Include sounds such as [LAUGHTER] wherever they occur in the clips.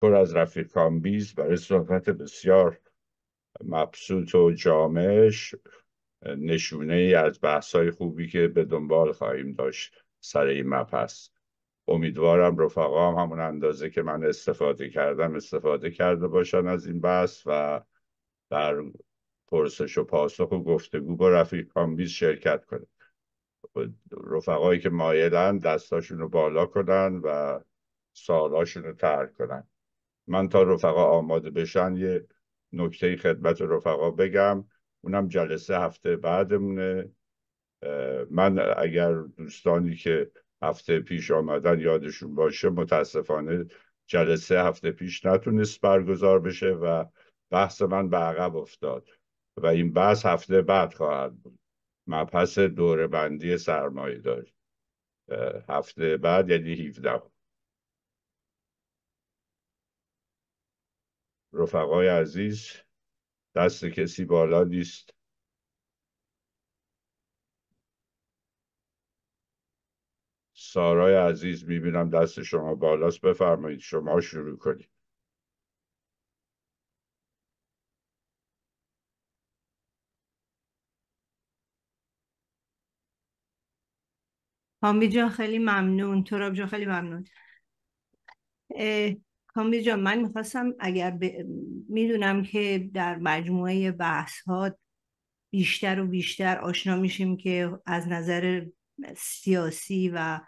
پر از رفیق کامبیز برای صحبت بسیار مبسوط و جامعش نشونه ای از های خوبی که به دنبال خواهیم داشت سر این مپس امیدوارم رفقا هم همون اندازه که من استفاده کردم استفاده کرده باشن از این بحث و در پرسش و پاسخ و گفتگو با رفیق کامبیز شرکت کنید رفقایی که مایلن دستاشون رو بالا کنن و سالاشون رو ترک کنن من تا رفقا آماده بشن یه نکته خدمت رفقا بگم اونم جلسه هفته بعدمونه من اگر دوستانی که هفته پیش آمدن یادشون باشه متاسفانه جلسه هفته پیش نتونست برگزار بشه و بحث من به عقب افتاد و این بحث هفته بعد خواهد بود مبحث دوره بندی سرمایه داری هفته بعد یعنی 17 رفقای عزیز دست کسی بالا نیست سارای عزیز میبینم دست شما بالاست بفرمایید شما شروع کنید حامی جان خیلی ممنون تراب جان خیلی ممنون من میخواستم اگر میدونم که در مجموعه بحث ها بیشتر و بیشتر آشنا میشیم که از نظر سیاسی و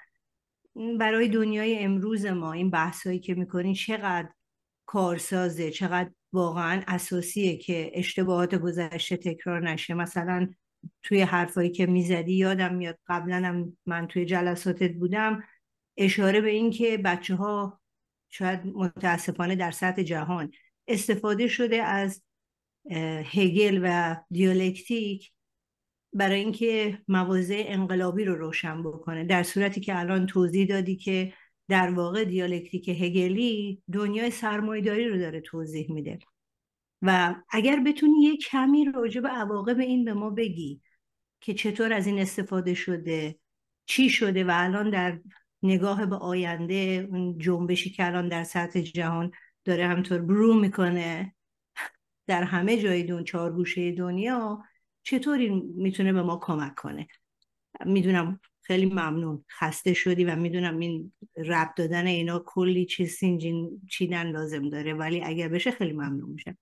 برای دنیای امروز ما این بحث هایی که میکنین چقدر کارسازه چقدر واقعا اساسیه که اشتباهات گذشته تکرار نشه مثلا توی حرفایی که میزدی یادم میاد قبلا من توی جلساتت بودم اشاره به این که بچه ها شاید متاسفانه در سطح جهان استفاده شده از هگل و دیالکتیک برای اینکه مواضع انقلابی رو روشن بکنه در صورتی که الان توضیح دادی که در واقع دیالکتیک هگلی دنیای سرمایداری رو داره توضیح میده و اگر بتونی یه کمی راجع به عواقب این به ما بگی که چطور از این استفاده شده چی شده و الان در نگاه به آینده اون جنبشی که الان در سطح جهان داره همطور برو میکنه در همه جای دون چهار گوشه دنیا چطوری میتونه به ما کمک کنه میدونم خیلی ممنون خسته شدی و میدونم این رب دادن اینا کلی چیز سینجین چیدن لازم داره ولی اگر بشه خیلی ممنون میشه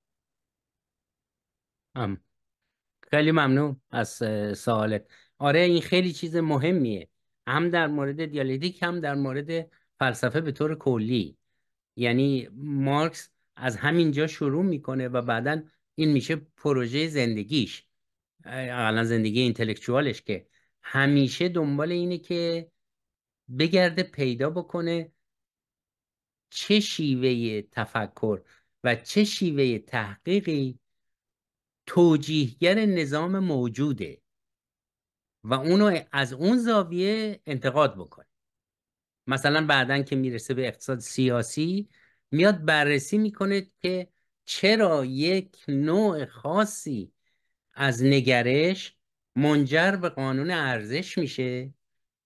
خیلی ممنون از سوالت آره این خیلی چیز مهمیه هم در مورد دیالکتیک هم در مورد فلسفه به طور کلی یعنی مارکس از همینجا شروع میکنه و بعدا این میشه پروژه زندگیش اقلا زندگی اینتלקچوالش که همیشه دنبال اینه که بگرده پیدا بکنه چه شیوه تفکر و چه شیوه تحقیقی توجیهگر نظام موجوده و اونو از اون زاویه انتقاد بکنه مثلا بعدا که میرسه به اقتصاد سیاسی میاد بررسی میکنه که چرا یک نوع خاصی از نگرش منجر به قانون ارزش میشه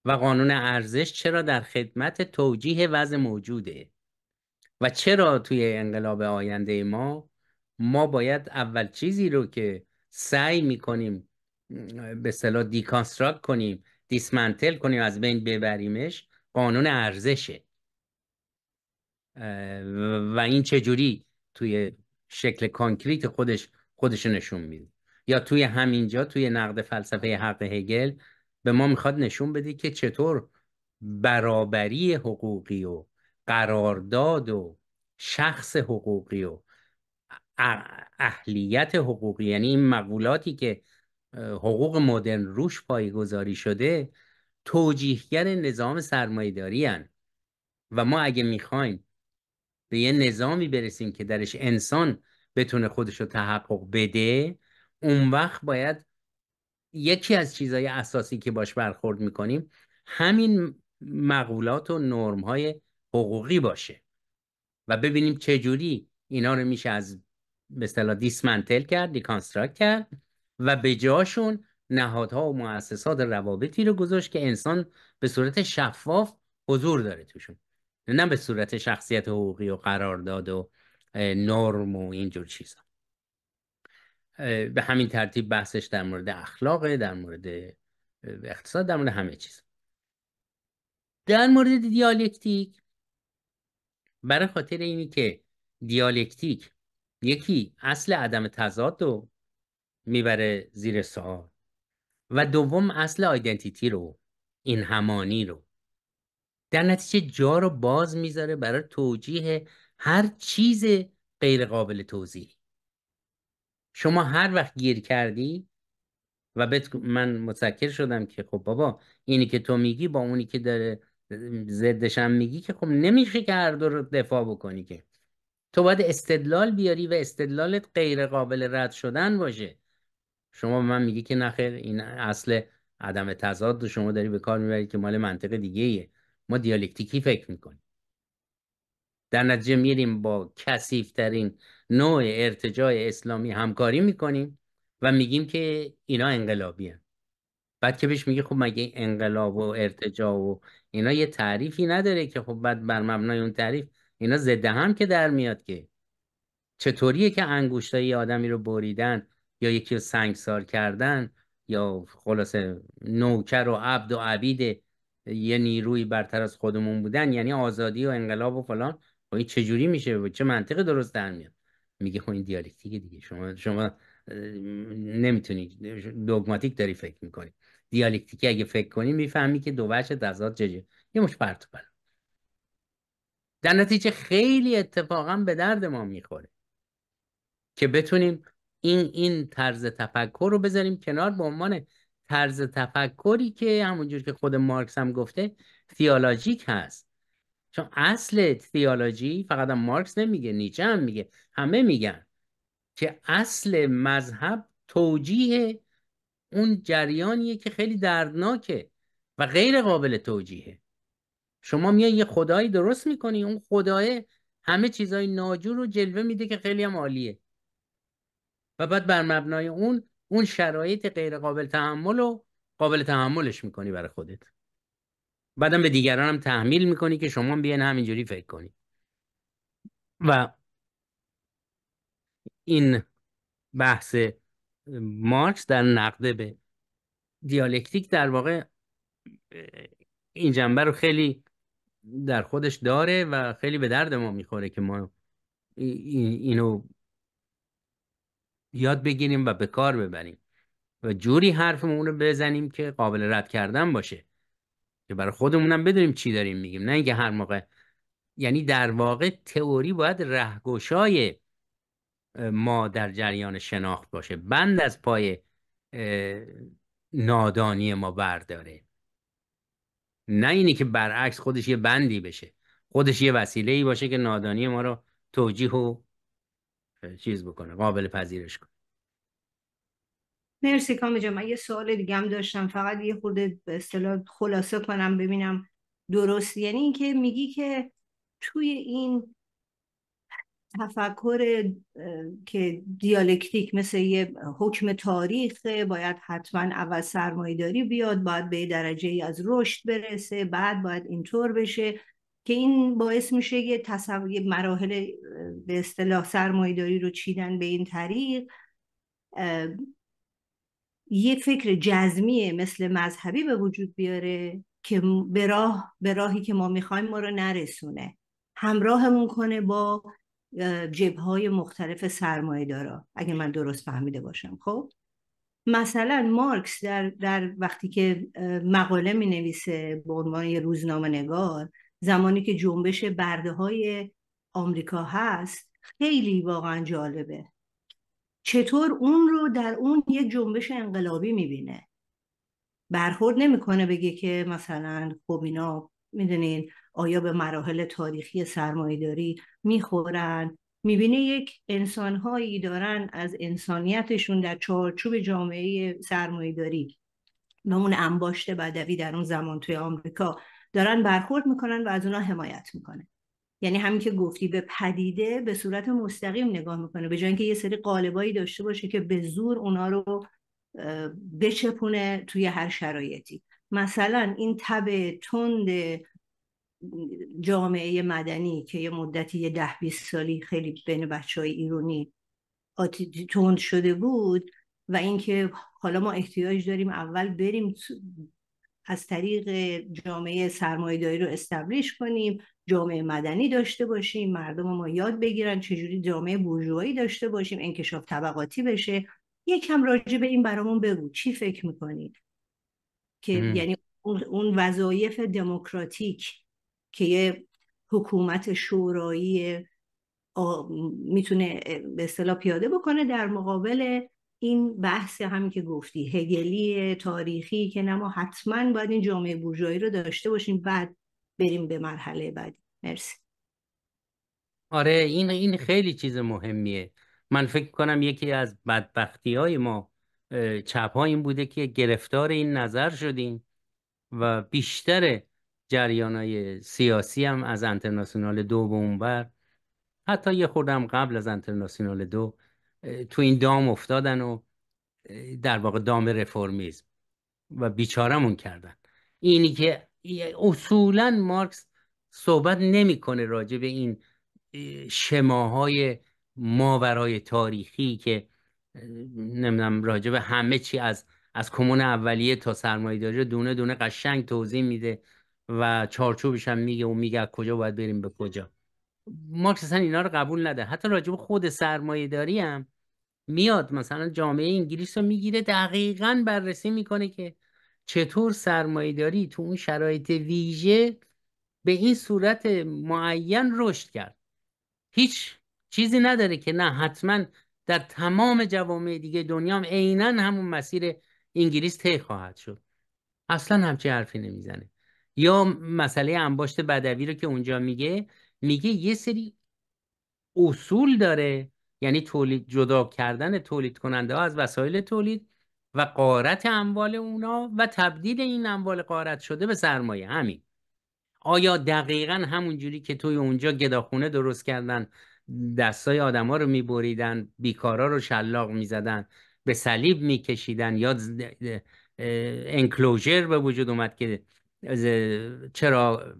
و قانون ارزش چرا در خدمت توجیه وضع موجوده و چرا توی انقلاب آینده ما ما باید اول چیزی رو که سعی میکنیم به صلاح دیکانستراکت کنیم دیسمنتل کنیم از بین ببریمش قانون ارزشه و این چجوری توی شکل کانکریت خودش خودش نشون میده یا توی همینجا توی نقد فلسفه حق هگل به ما میخواد نشون بده که چطور برابری حقوقی و قرارداد و شخص حقوقی و اهلیت حقوقی یعنی این مقولاتی که حقوق مدرن روش پایگذاری شده توجیهگر نظام سرمایداری هن. و ما اگه میخوایم به یه نظامی برسیم که درش انسان بتونه خودش رو تحقق بده اون وقت باید یکی از چیزهای اساسی که باش برخورد میکنیم همین مقولات و نرم حقوقی باشه و ببینیم چجوری اینا رو میشه از به اصطلاح دیسمنتل کرد دیکانستراکت کرد و به جاشون نهادها و مؤسسات روابطی رو گذاشت که انسان به صورت شفاف حضور داره توشون نه به صورت شخصیت حقوقی و قرارداد و نرم و اینجور چیزا به همین ترتیب بحثش در مورد اخلاق در مورد اقتصاد در مورد همه چیز در مورد دیالکتیک برای خاطر اینی که دیالکتیک یکی اصل عدم تضاد و میبره زیر سوال و دوم اصل آیدنتیتی رو این همانی رو در نتیجه جا رو باز میذاره برای توجیه هر چیز غیر قابل توضیح شما هر وقت گیر کردی و بت... من متذکر شدم که خب بابا اینی که تو میگی با اونی که داره زدشم میگی که خب نمیشه که هر دو رو دفاع بکنی که تو باید استدلال بیاری و استدلالت غیر قابل رد شدن باشه شما به من میگی که نخیر این اصل عدم تضاد رو شما داری به کار میبرید که مال منطق دیگه ایه. ما دیالکتیکی فکر میکنیم در نتیجه میریم با کسیفترین نوع ارتجاع اسلامی همکاری میکنیم و میگیم که اینا انقلابی هن. بعد که بهش میگه خب مگه انقلاب و ارتجاع و اینا یه تعریفی نداره که خب بعد بر مبنای اون تعریف اینا زده هم که در میاد که چطوریه که انگوشتایی آدمی رو بریدن یا یکی رو سنگسار کردن یا خلاصه نوکر و عبد و عبید یه نیروی برتر از خودمون بودن یعنی آزادی و انقلاب و فلان و خب این چجوری میشه و چه منطقی درست در میاد میگه خب این دیالکتیک دیگه شما شما نمیتونی دوگماتیک داری فکر میکنی دیالکتیکی اگه فکر کنی میفهمی که دو بچه تضاد چجه یه مش پرت بلا در نتیجه خیلی اتفاقا به درد ما میخوره که بتونیم این این طرز تفکر رو بذاریم کنار به عنوان طرز تفکری که همونجور که خود مارکس هم گفته تیالاجیک هست چون اصل تیالاجی فقط هم مارکس نمیگه نیچه هم میگه همه میگن که اصل مذهب توجیه اون جریانیه که خیلی دردناکه و غیر قابل توجیهه شما میای یه خدایی درست میکنی اون خدای همه چیزای ناجور رو جلوه میده که خیلی هم عالیه و بعد بر مبنای اون اون شرایط غیر قابل تحمل و قابل تحملش میکنی برای خودت بعدم به دیگران هم تحمیل میکنی که شما بیان همینجوری فکر کنی و این بحث مارکس در نقده به دیالکتیک در واقع این جنبه رو خیلی در خودش داره و خیلی به درد ما میخوره که ما اینو یاد بگیریم و به کار ببریم و جوری حرفمون رو بزنیم که قابل رد کردن باشه که برای خودمونم بدونیم چی داریم میگیم نه اینکه هر موقع یعنی در واقع تئوری باید رهگشای ما در جریان شناخت باشه بند از پای نادانی ما برداره نه اینی که برعکس خودش یه بندی بشه خودش یه وسیله ای باشه که نادانی ما رو توجیه و چیز بکنه قابل پذیرش کنه مرسی کامی جان من یه سوال دیگه هم داشتم فقط یه خورده به خلاصه کنم ببینم درست یعنی اینکه میگی که توی این تفکر که دیالکتیک مثل یه حکم تاریخه باید حتما اول سرمایداری بیاد باید به درجه ای از رشد برسه بعد باید اینطور بشه که این باعث میشه یه تصور مراحل به اصطلاح سرمایداری رو چیدن به این طریق یه فکر جزمیه مثل مذهبی به وجود بیاره که به, راه، به راهی که ما میخوایم ما رو نرسونه همراهمون کنه با های مختلف سرمایه دارا اگه من درست فهمیده باشم خب مثلا مارکس در, در وقتی که مقاله می نویسه به عنوان یه روزنامه نگار زمانی که جنبش برده های آمریکا هست خیلی واقعا جالبه چطور اون رو در اون یک جنبش انقلابی میبینه برخورد نمیکنه بگه که مثلا خب اینا میدونین آیا به مراحل تاریخی سرمایهداری میخورن میبینه یک انسانهایی دارن از انسانیتشون در چارچوب جامعه سرمایهداری و اون انباشت بدوی در اون زمان توی آمریکا دارن برخورد میکنن و از اونا حمایت میکنه یعنی همین که گفتی به پدیده به صورت مستقیم نگاه میکنه به جای اینکه یه سری قالبایی داشته باشه که به زور اونا رو بچپونه توی هر شرایطی مثلا این تب تند جامعه مدنی که یه مدتی یه ده بیس سالی خیلی بین بچه های ایرونی تند شده بود و اینکه حالا ما احتیاج داریم اول بریم از طریق جامعه سرمایهداری رو استبلیش کنیم جامعه مدنی داشته باشیم مردم ما یاد بگیرن چجوری جامعه بورژوایی داشته باشیم انکشاف طبقاتی بشه یکم راجع به این برامون بگو چی فکر میکنید که یعنی اون وظایف دموکراتیک که یه حکومت شورایی میتونه به اصطلاح پیاده بکنه در مقابل این بحث هم که گفتی هگلی تاریخی که نه ما حتما باید این جامعه بورژوایی رو داشته باشیم بعد بریم به مرحله بعدی مرسی آره این این خیلی چیز مهمیه من فکر کنم یکی از بدبختی های ما چپ این بوده که گرفتار این نظر شدیم و بیشتر جریان های سیاسی هم از انترناسیونال دو به اونور حتی یه خوردم قبل از انترناسیونال دو تو این دام افتادن و در واقع دام رفرمیزم و بیچارمون کردن اینی که اصولا مارکس صحبت نمیکنه راجع به این شماهای ماورای تاریخی که نمیدونم راجع به همه چی از از کمون اولیه تا سرمایه‌داری دونه دونه قشنگ توضیح میده و چارچوبش هم میگه و میگه کجا باید بریم به کجا مارکس اصلا اینا رو قبول نده حتی راجع به خود داری هم میاد مثلا جامعه انگلیس رو میگیره دقیقا بررسی میکنه که چطور داری تو اون شرایط ویژه به این صورت معین رشد کرد هیچ چیزی نداره که نه حتما در تمام جوامع دیگه دنیا هم عینا همون مسیر انگلیس طی خواهد شد اصلا همچی حرفی نمیزنه یا مسئله انباشت بدوی رو که اونجا میگه میگه یه سری اصول داره یعنی تولید جدا کردن تولید کننده ها از وسایل تولید و قارت اموال اونا و تبدیل این اموال قارت شده به سرمایه همین آیا دقیقا همون جوری که توی اونجا گداخونه درست کردن دستای آدما رو میبریدن بیکارا رو شلاق زدن به صلیب میکشیدن یا انکلوژر به وجود اومد که چرا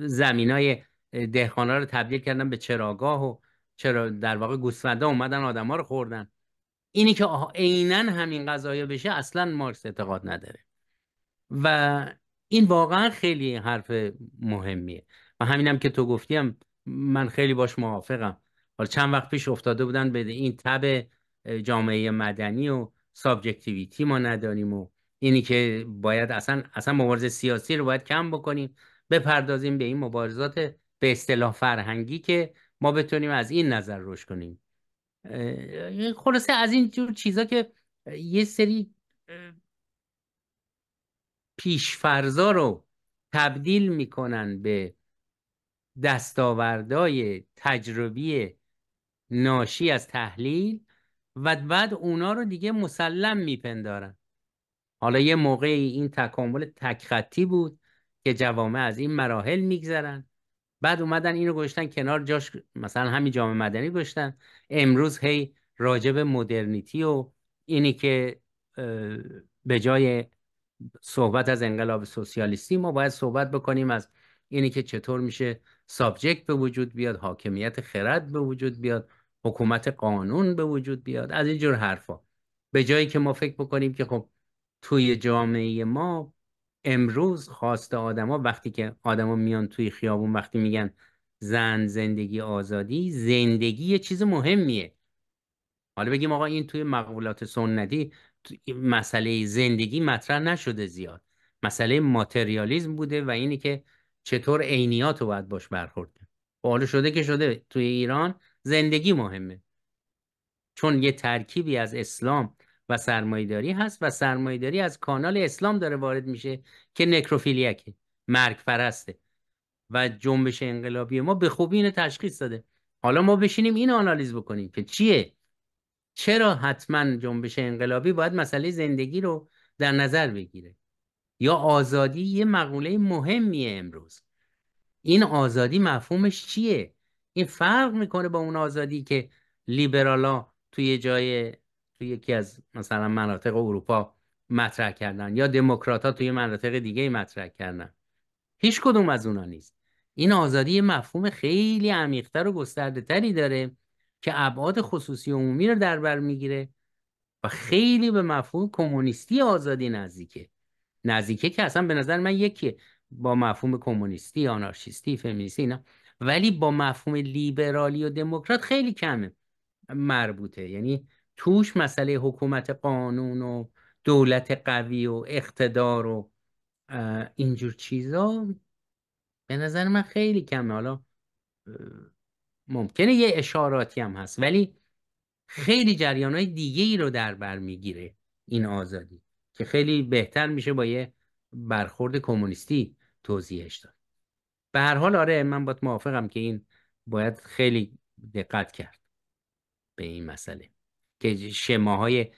زمینای دهخانه رو تبدیل کردن به چراگاه و چرا در واقع گوسفندا اومدن آدما رو خوردن اینی که عینا همین قضایه بشه اصلا مارکس اعتقاد نداره و این واقعا خیلی حرف مهمیه و همینم که تو گفتیم من خیلی باش موافقم حالا چند وقت پیش افتاده بودن به این تب جامعه مدنی و سابجکتیویتی ما نداریم و اینی که باید اصلا اصلا مبارزه سیاسی رو باید کم بکنیم بپردازیم به این مبارزات به اصطلاح فرهنگی که ما بتونیم از این نظر روش کنیم خلاصه از این جور چیزا که یه سری پیشفرزا رو تبدیل میکنن به دستاوردهای تجربی ناشی از تحلیل و بعد اونا رو دیگه مسلم میپندارن حالا یه موقعی این تکامل تکخطی بود که جوامع از این مراحل میگذرن بعد اومدن اینو گشتن کنار جاش مثلا همین جامعه مدنی گشتن امروز هی راجب مدرنیتی و اینی که به جای صحبت از انقلاب سوسیالیستی ما باید صحبت بکنیم از اینی که چطور میشه سابجکت به وجود بیاد حاکمیت خرد به وجود بیاد حکومت قانون به وجود بیاد از اینجور حرفا به جایی که ما فکر بکنیم که خب توی جامعه ما امروز خواست آدما وقتی که آدما میان توی خیابون وقتی میگن زن زندگی آزادی زندگی یه چیز مهمیه حالا بگیم آقا این توی مقولات سنتی مسئله زندگی مطرح نشده زیاد مسئله ماتریالیزم بوده و اینی که چطور عینیات رو باید باش برخورد خب حالا شده که شده توی ایران زندگی مهمه چون یه ترکیبی از اسلام و سرمایداری هست و سرمایداری از کانال اسلام داره وارد میشه که نکروفیلیکه مرگ فرسته و جنبش انقلابی ما به خوبی اینو تشخیص داده حالا ما بشینیم اینو آنالیز بکنیم که چیه چرا حتما جنبش انقلابی باید مسئله زندگی رو در نظر بگیره یا آزادی یه مقوله مهمیه امروز این آزادی مفهومش چیه این فرق میکنه با اون آزادی که لیبرالا توی جای تو یکی از مثلا مناطق اروپا مطرح کردن یا دموکرات ها توی مناطق دیگه مطرح کردن هیچ کدوم از اونا نیست این آزادی مفهوم خیلی عمیقتر و گسترده تری داره که ابعاد خصوصی عمومی رو در بر میگیره و خیلی به مفهوم کمونیستی آزادی نزدیکه نزدیکه که اصلا به نظر من یکی با مفهوم کمونیستی آنارشیستی فمینیستی ولی با مفهوم لیبرالی و دموکرات خیلی کمه مربوطه یعنی توش مسئله حکومت قانون و دولت قوی و اقتدار و اینجور چیزا به نظر من خیلی کمه حالا ممکنه یه اشاراتی هم هست ولی خیلی جریان های دیگه ای رو در بر میگیره این آزادی که خیلی بهتر میشه با یه برخورد کمونیستی توضیحش داد به هر حال آره من باید موافقم که این باید خیلی دقت کرد به این مسئله که شماهای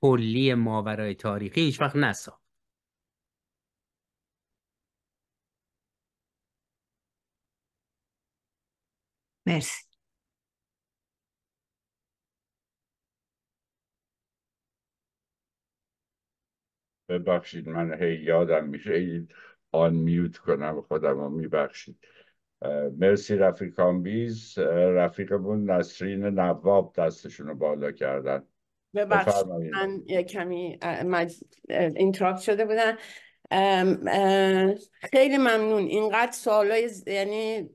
کلی ماورای تاریخی هیچ وقت نساخت مرسی ببخشید من هی یادم میشه آن میوت کنم خودم رو میبخشید مرسی رفیق کامبیز رفیقمون نسرین نواب دستشون رو بالا کردن ببخشید من کمی مج... شده بودن خیلی ممنون اینقدر سوالای یعنی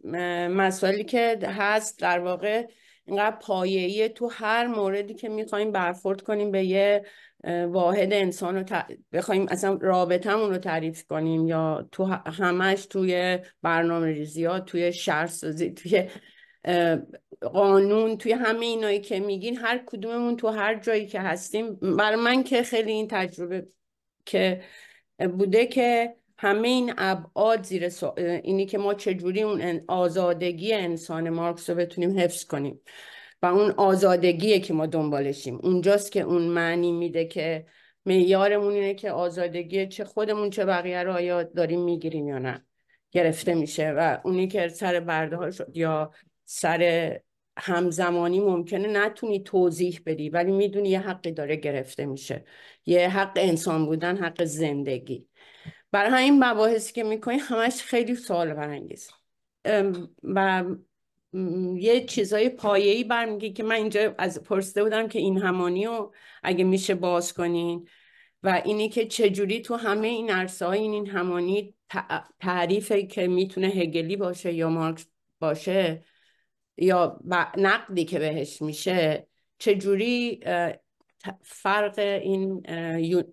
مسائلی که هست در واقع اینقدر پایهیه تو هر موردی که میخوایم برخورد کنیم به یه واحد انسان رو ت... بخوایم اصلا رابطمون رو تعریف کنیم یا تو همش توی برنامه ریزی ها توی شرسازی توی قانون توی همه اینایی که میگین هر کدوممون تو هر جایی که هستیم بر من که خیلی این تجربه که بوده که همه این ابعاد زیر اینی که ما چجوری اون آزادگی انسان مارکس رو بتونیم حفظ کنیم و اون آزادگیه که ما دنبالشیم اونجاست که اون معنی میده که میارمون اینه که آزادگی چه خودمون چه بقیه رو آیا داریم میگیریم یا نه گرفته میشه و اونی که سر برده ها شد یا سر همزمانی ممکنه نتونی توضیح بدی ولی میدونی یه حقی داره گرفته میشه یه حق انسان بودن حق زندگی برای همین مباحثی که میکنی همش خیلی سوال برانگیز و یه چیزای پایه‌ای برمیگه که من اینجا از پرسیده بودم که این همانی رو اگه میشه باز کنین و اینی که چجوری تو همه این عرصه این, این همانی تعریفی که میتونه هگلی باشه یا مارکس باشه یا نقدی که بهش میشه چجوری فرق این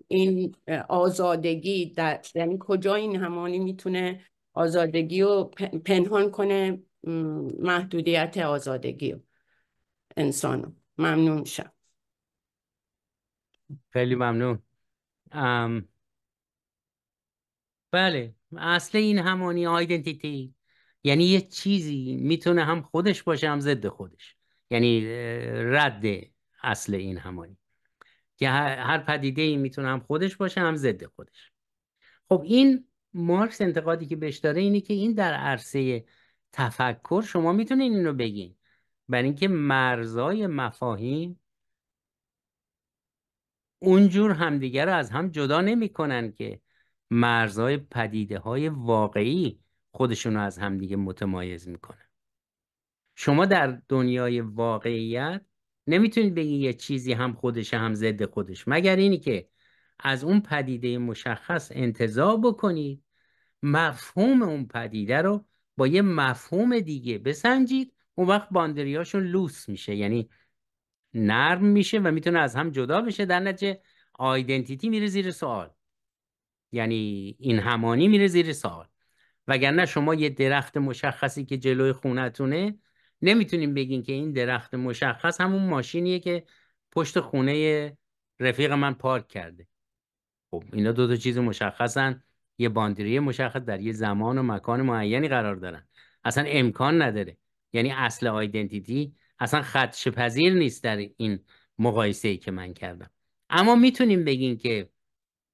این آزادگی در یعنی کجا این همانی میتونه آزادگی رو پنهان کنه محدودیت آزادگی انسانو ممنون شم خیلی ممنون ام... بله اصل این همانی آیدنتیتی یعنی یه چیزی میتونه هم خودش باشه هم ضد خودش یعنی رد اصل این همانی که هر پدیده ای میتونه هم خودش باشه هم ضد خودش خب این مارکس انتقادی که بهش داره اینه که این در عرصه تفکر شما میتونین این رو بگین برای اینکه مرزای مفاهیم اونجور همدیگر رو از هم جدا نمیکنن که مرزای پدیده های واقعی خودشون رو از همدیگه متمایز میکنه. شما در دنیای واقعیت نمیتونید بگی یه چیزی هم خودش هم ضد خودش مگر اینی که از اون پدیده مشخص انتظار بکنید مفهوم اون پدیده رو با یه مفهوم دیگه بسنجید اون وقت هاشون لوس میشه یعنی نرم میشه و میتونه از هم جدا بشه در نتیجه آیدنتیتی میره زیر سوال یعنی این همانی میره زیر سوال وگرنه شما یه درخت مشخصی که جلوی خونتونه نمیتونیم بگین که این درخت مشخص همون ماشینیه که پشت خونه رفیق من پارک کرده خب اینا دو تا چیز مشخصن یه باندری مشخص در یه زمان و مکان معینی قرار دارن اصلا امکان نداره یعنی اصل آیدنتیتی اصلا خدش پذیر نیست در این مقایسه ای که من کردم اما میتونیم بگیم که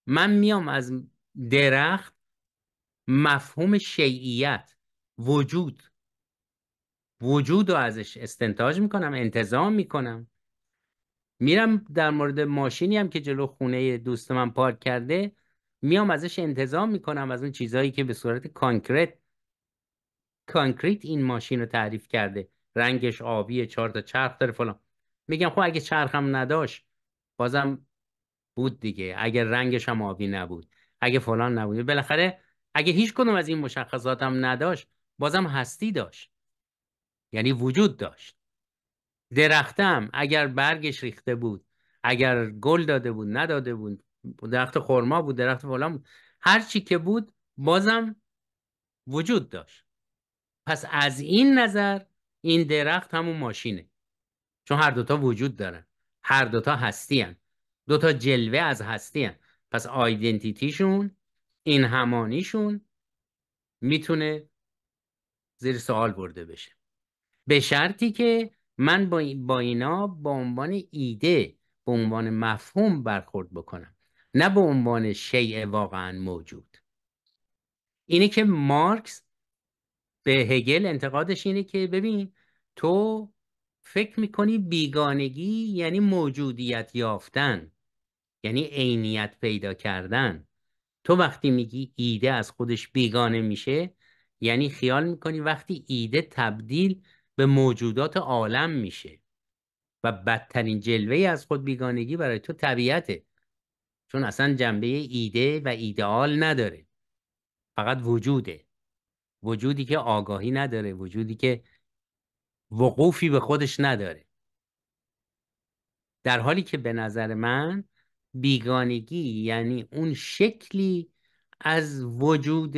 من میام از درخت مفهوم شیعیت وجود وجود رو ازش استنتاج میکنم انتظام میکنم میرم در مورد ماشینی هم که جلو خونه دوست من پارک کرده میام ازش انتظام میکنم از اون چیزهایی که به صورت کانکرت کانکریت این ماشین رو تعریف کرده رنگش آبیه چهار تا چرخ داره فلان میگم خب اگه چرخم نداشت بازم بود دیگه اگه رنگش هم آبی نبود اگه فلان نبود بالاخره اگه هیچ کنم از این مشخصاتم نداشت بازم هستی داشت یعنی وجود داشت درختم اگر برگش ریخته بود اگر گل داده بود نداده بود درخت خرما بود درخت فلان بود هر چی که بود بازم وجود داشت پس از این نظر این درخت همون ماشینه چون هر دوتا وجود دارن هر دوتا هستی هن. دوتا جلوه از هستی پس آیدنتیتیشون این همانیشون میتونه زیر سوال برده بشه به شرطی که من با اینا به عنوان ایده به عنوان مفهوم برخورد بکنم نه به عنوان شیء واقعا موجود اینه که مارکس به هگل انتقادش اینه که ببین تو فکر میکنی بیگانگی یعنی موجودیت یافتن یعنی عینیت پیدا کردن تو وقتی میگی ایده از خودش بیگانه میشه یعنی خیال میکنی وقتی ایده تبدیل به موجودات عالم میشه و بدترین جلوه از خود بیگانگی برای تو طبیعته چون اصلا جنبه ایده و ایدئال نداره فقط وجوده وجودی که آگاهی نداره وجودی که وقوفی به خودش نداره در حالی که به نظر من بیگانگی یعنی اون شکلی از وجود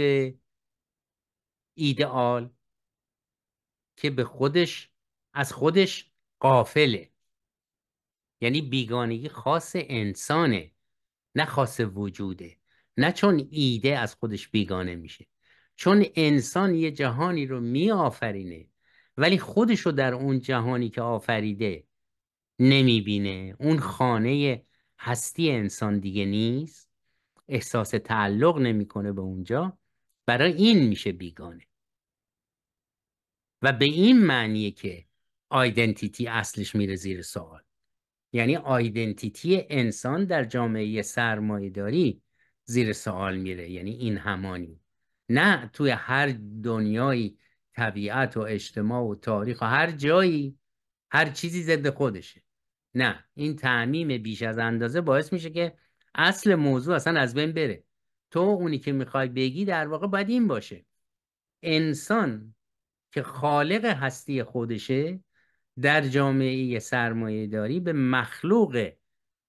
ایدئال که به خودش از خودش قافله یعنی بیگانگی خاص انسانه نه خاص وجوده نه چون ایده از خودش بیگانه میشه چون انسان یه جهانی رو آفرینه، ولی خودش رو در اون جهانی که آفریده نمیبینه اون خانه هستی انسان دیگه نیست احساس تعلق نمیکنه به اونجا برای این میشه بیگانه و به این معنیه که آیدنتیتی اصلش میره زیر سوال یعنی آیدنتیتی انسان در جامعه سرمایهداری زیر سوال میره یعنی این همانی نه توی هر دنیای طبیعت و اجتماع و تاریخ و هر جایی هر چیزی ضد خودشه نه این تعمیم بیش از اندازه باعث میشه که اصل موضوع اصلا از بین بره تو اونی که میخوای بگی در واقع باید این باشه انسان که خالق هستی خودشه در جامعه سرمایه داری به مخلوق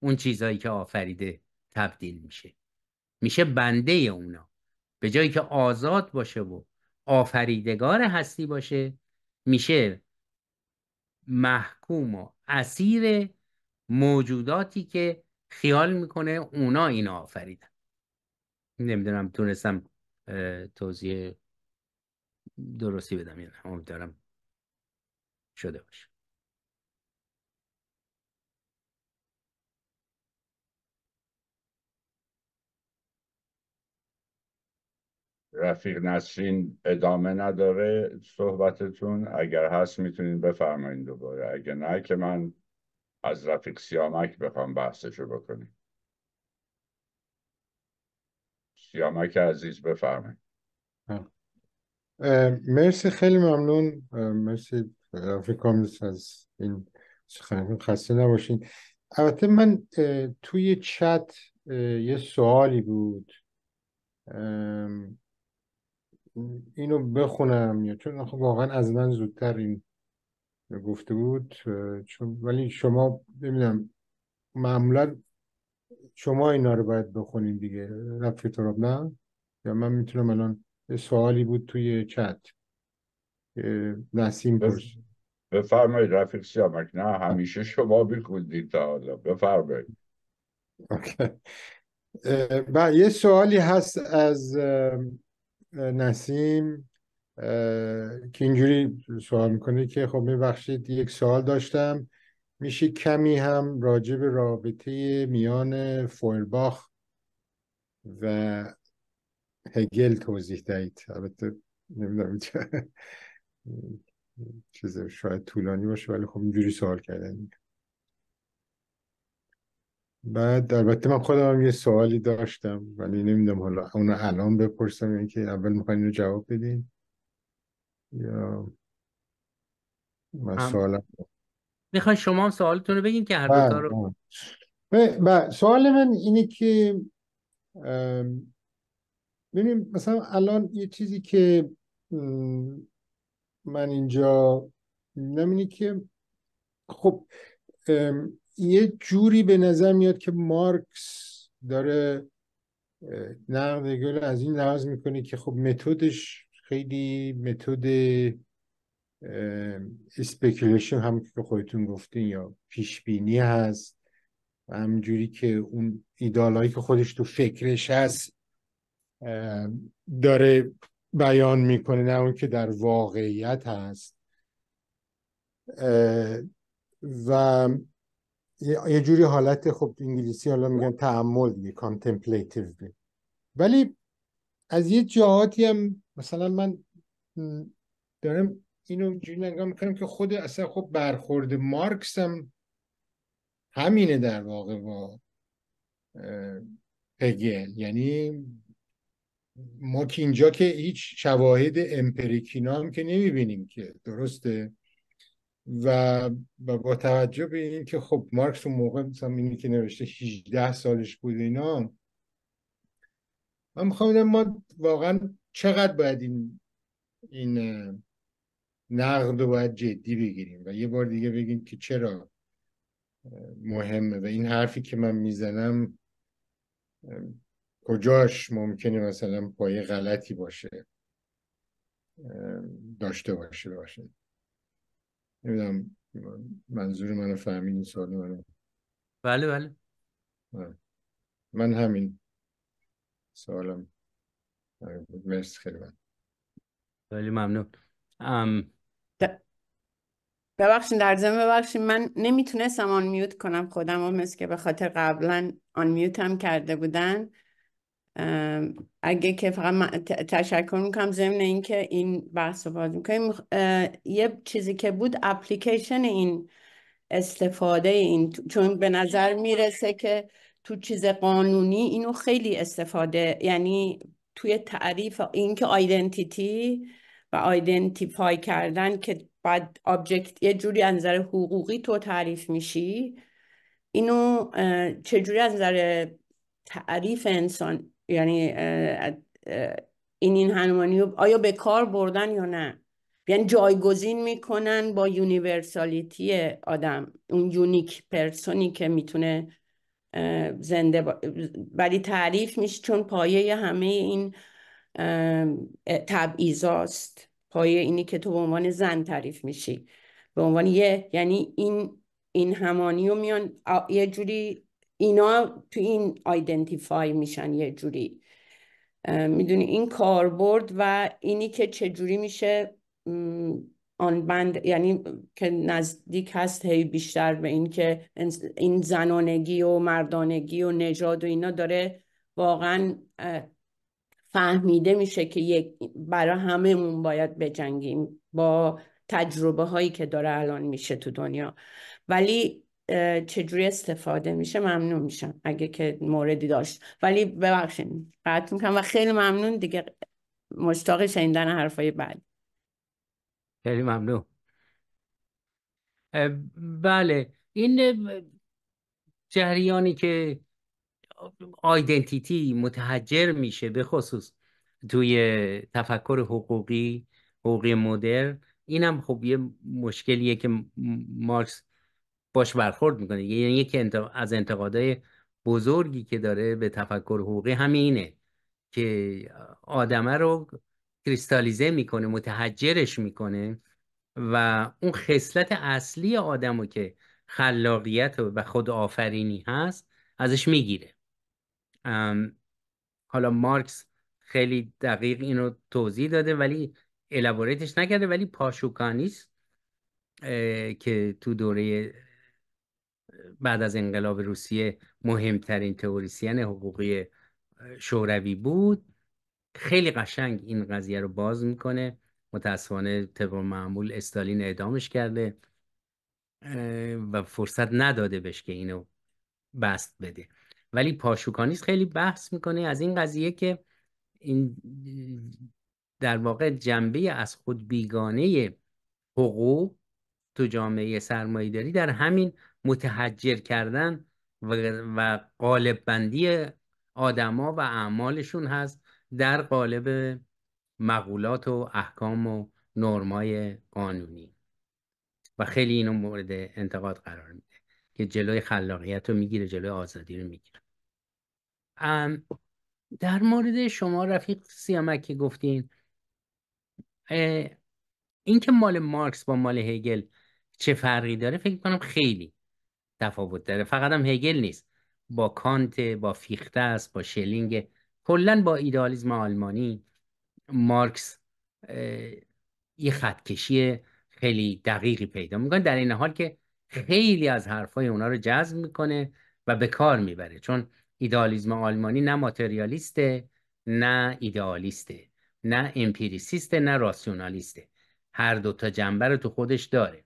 اون چیزهایی که آفریده تبدیل میشه میشه بنده اونا به جایی که آزاد باشه و آفریدگار هستی باشه میشه محکوم و اسیر موجوداتی که خیال میکنه اونا این آفریدن نمیدونم تونستم توضیح درستی بدم یا نه امیدوارم شده باشه رفیق نسرین ادامه نداره صحبتتون اگر هست میتونین بفرمایین دوباره اگر نه که من از رفیق سیامک بخوام بحثشو بکنیم سیامک عزیز بفرمایید مرسی خیلی ممنون مرسی رفیق از این سخنتون خسته نباشین البته من توی چت یه سوالی بود اینو بخونم یا چون واقعا از من زودتر این گفته بود چون ولی شما ببینم معمولا شما اینا رو باید بخونیم دیگه رفی تراب نه یا من میتونم الان سوالی بود توی چت نسیم پرسید بفرمایید رفیق سیامک نه همیشه شما بخوندید تا حالا بفرمایید و بله، یه سوالی هست از نسیم که اینجوری سوال میکنه که خب میبخشید یک سوال داشتم میشه کمی هم راجع به رابطه میان فویرباخ و هگل توضیح دهید البته نمیدونم چیز شاید طولانی باشه ولی خب اینجوری سوال کردن بعد البته من خودم هم یه سوالی داشتم ولی نمیدونم حالا اونو الان بپرسم اینکه اول میخواین رو جواب بدین یا من سوالم شما هم سوالتون رو بگین که هر دوتا بله، رو بله. بله، سوال من اینه که ببینیم مثلا الان یه چیزی که من اینجا نمینی که خب یه جوری به نظر میاد که مارکس داره نقد گل از این لحاظ میکنه که خب متدش خیلی متد اسپیکولیشن هم که خودتون گفتین یا پیش بینی هست و همجوری که اون ایدالایی که خودش تو فکرش هست داره بیان میکنه نه اون که در واقعیت هست و یه جوری حالت خب انگلیسی حالا میگن تعمل دیگه کانتمپلیتیو ولی از یه جهاتی هم مثلا من دارم اینو جوری نگاه میکنم که خود اصلا خب برخورد مارکس هم همینه در واقع با پگل یعنی ما که اینجا که هیچ شواهد امپریکینا هم که نمیبینیم که درسته و با توجه به این که خب مارکس اون موقع مثلا اینی که نوشته 18 سالش بود اینا من میخوام ما واقعا چقدر باید این این نقد رو باید جدی بگیریم و یه بار دیگه بگیم که چرا مهمه و این حرفی که من میزنم کجاش ممکنه مثلا پای غلطی باشه داشته باشه باشه نمیدونم منظور منو این سوال منو بله بله آره. من همین سوالم آره، مرسی خیلی من خیلی ممنون ام... ببخشید در ضمن ببخشید من نمیتونستم آن میوت کنم خودم و مثل که به خاطر قبلا آن میوت هم کرده بودن اگه که فقط من تشکر میکنم ضمن اینکه این بحث رو باز میکنیم یه چیزی که بود اپلیکیشن این استفاده این چون به نظر میرسه که تو چیز قانونی اینو خیلی استفاده یعنی توی تعریف اینکه آیدنتیتی و آیدنتیفای کردن که بعد آبجکت یه جوری از نظر حقوقی تو تعریف میشی اینو چجوری از نظر تعریف انسان یعنی این این هنومانی آیا به کار بردن یا نه یعنی جایگزین میکنن با یونیورسالیتی آدم اون یونیک پرسونی که میتونه زنده با... تعریف میشه چون پایه همه این تبعیضاست پایه اینی که تو به عنوان زن تعریف میشی به عنوان یه یعنی این این همانی میان یه جوری اینا تو این آیدنتیفای میشن یه جوری میدونی این کاربرد و اینی که جوری میشه آن بند یعنی که نزدیک هست هی بیشتر به این که این زنانگی و مردانگی و نژاد و اینا داره واقعا فهمیده میشه که یک برای هممون باید بجنگیم با تجربه هایی که داره الان میشه تو دنیا ولی چجوری استفاده میشه ممنون میشم اگه که موردی داشت ولی ببخشید قطع میکنم و خیلی ممنون دیگه مشتاق شنیدن حرفای بعد خیلی ممنون بله این جریانی که آیدنتیتی متحجر میشه به خصوص توی تفکر حقوقی حقوقی مدر اینم خب یه مشکلیه که مارکس باش برخورد میکنه یعنی یکی از انتقادهای بزرگی که داره به تفکر حقوقی همینه که آدمه رو کریستالیزه میکنه متحجرش میکنه و اون خصلت اصلی رو که خلاقیت و خود آفرینی هست ازش میگیره حالا مارکس خیلی دقیق اینو توضیح داده ولی الابوریتش نکرده ولی پاشوکانیس که تو دوره بعد از انقلاب روسیه مهمترین تئوریسین حقوقی شوروی بود خیلی قشنگ این قضیه رو باز میکنه متاسفانه طبق معمول استالین اعدامش کرده و فرصت نداده بهش که اینو بست بده ولی پاشوکانیس خیلی بحث میکنه از این قضیه که این در واقع جنبه از خود بیگانه حقوق تو جامعه سرمایهداری در همین متحجر کردن و, و قالب بندی آدما و اعمالشون هست در قالب مقولات و احکام و نرمای قانونی و خیلی اینو مورد انتقاد قرار میده که جلوی خلاقیت رو میگیره جلوی آزادی رو میگیره در مورد شما رفیق سیامک که گفتین این که مال مارکس با مال هگل چه فرقی داره فکر کنم خیلی تفاوت داره فقط هم هگل نیست با کانت با فیخته است با شلینگ کلا با ایدالیزم آلمانی مارکس یه خطکشی خیلی دقیقی پیدا میکنه در این حال که خیلی از حرفای اونا رو جذب میکنه و به کار میبره چون ایدالیزم آلمانی نه ماتریالیسته نه ایدالیسته نه امپیریسیسته نه راسیونالیسته هر دوتا جنبه رو تو خودش داره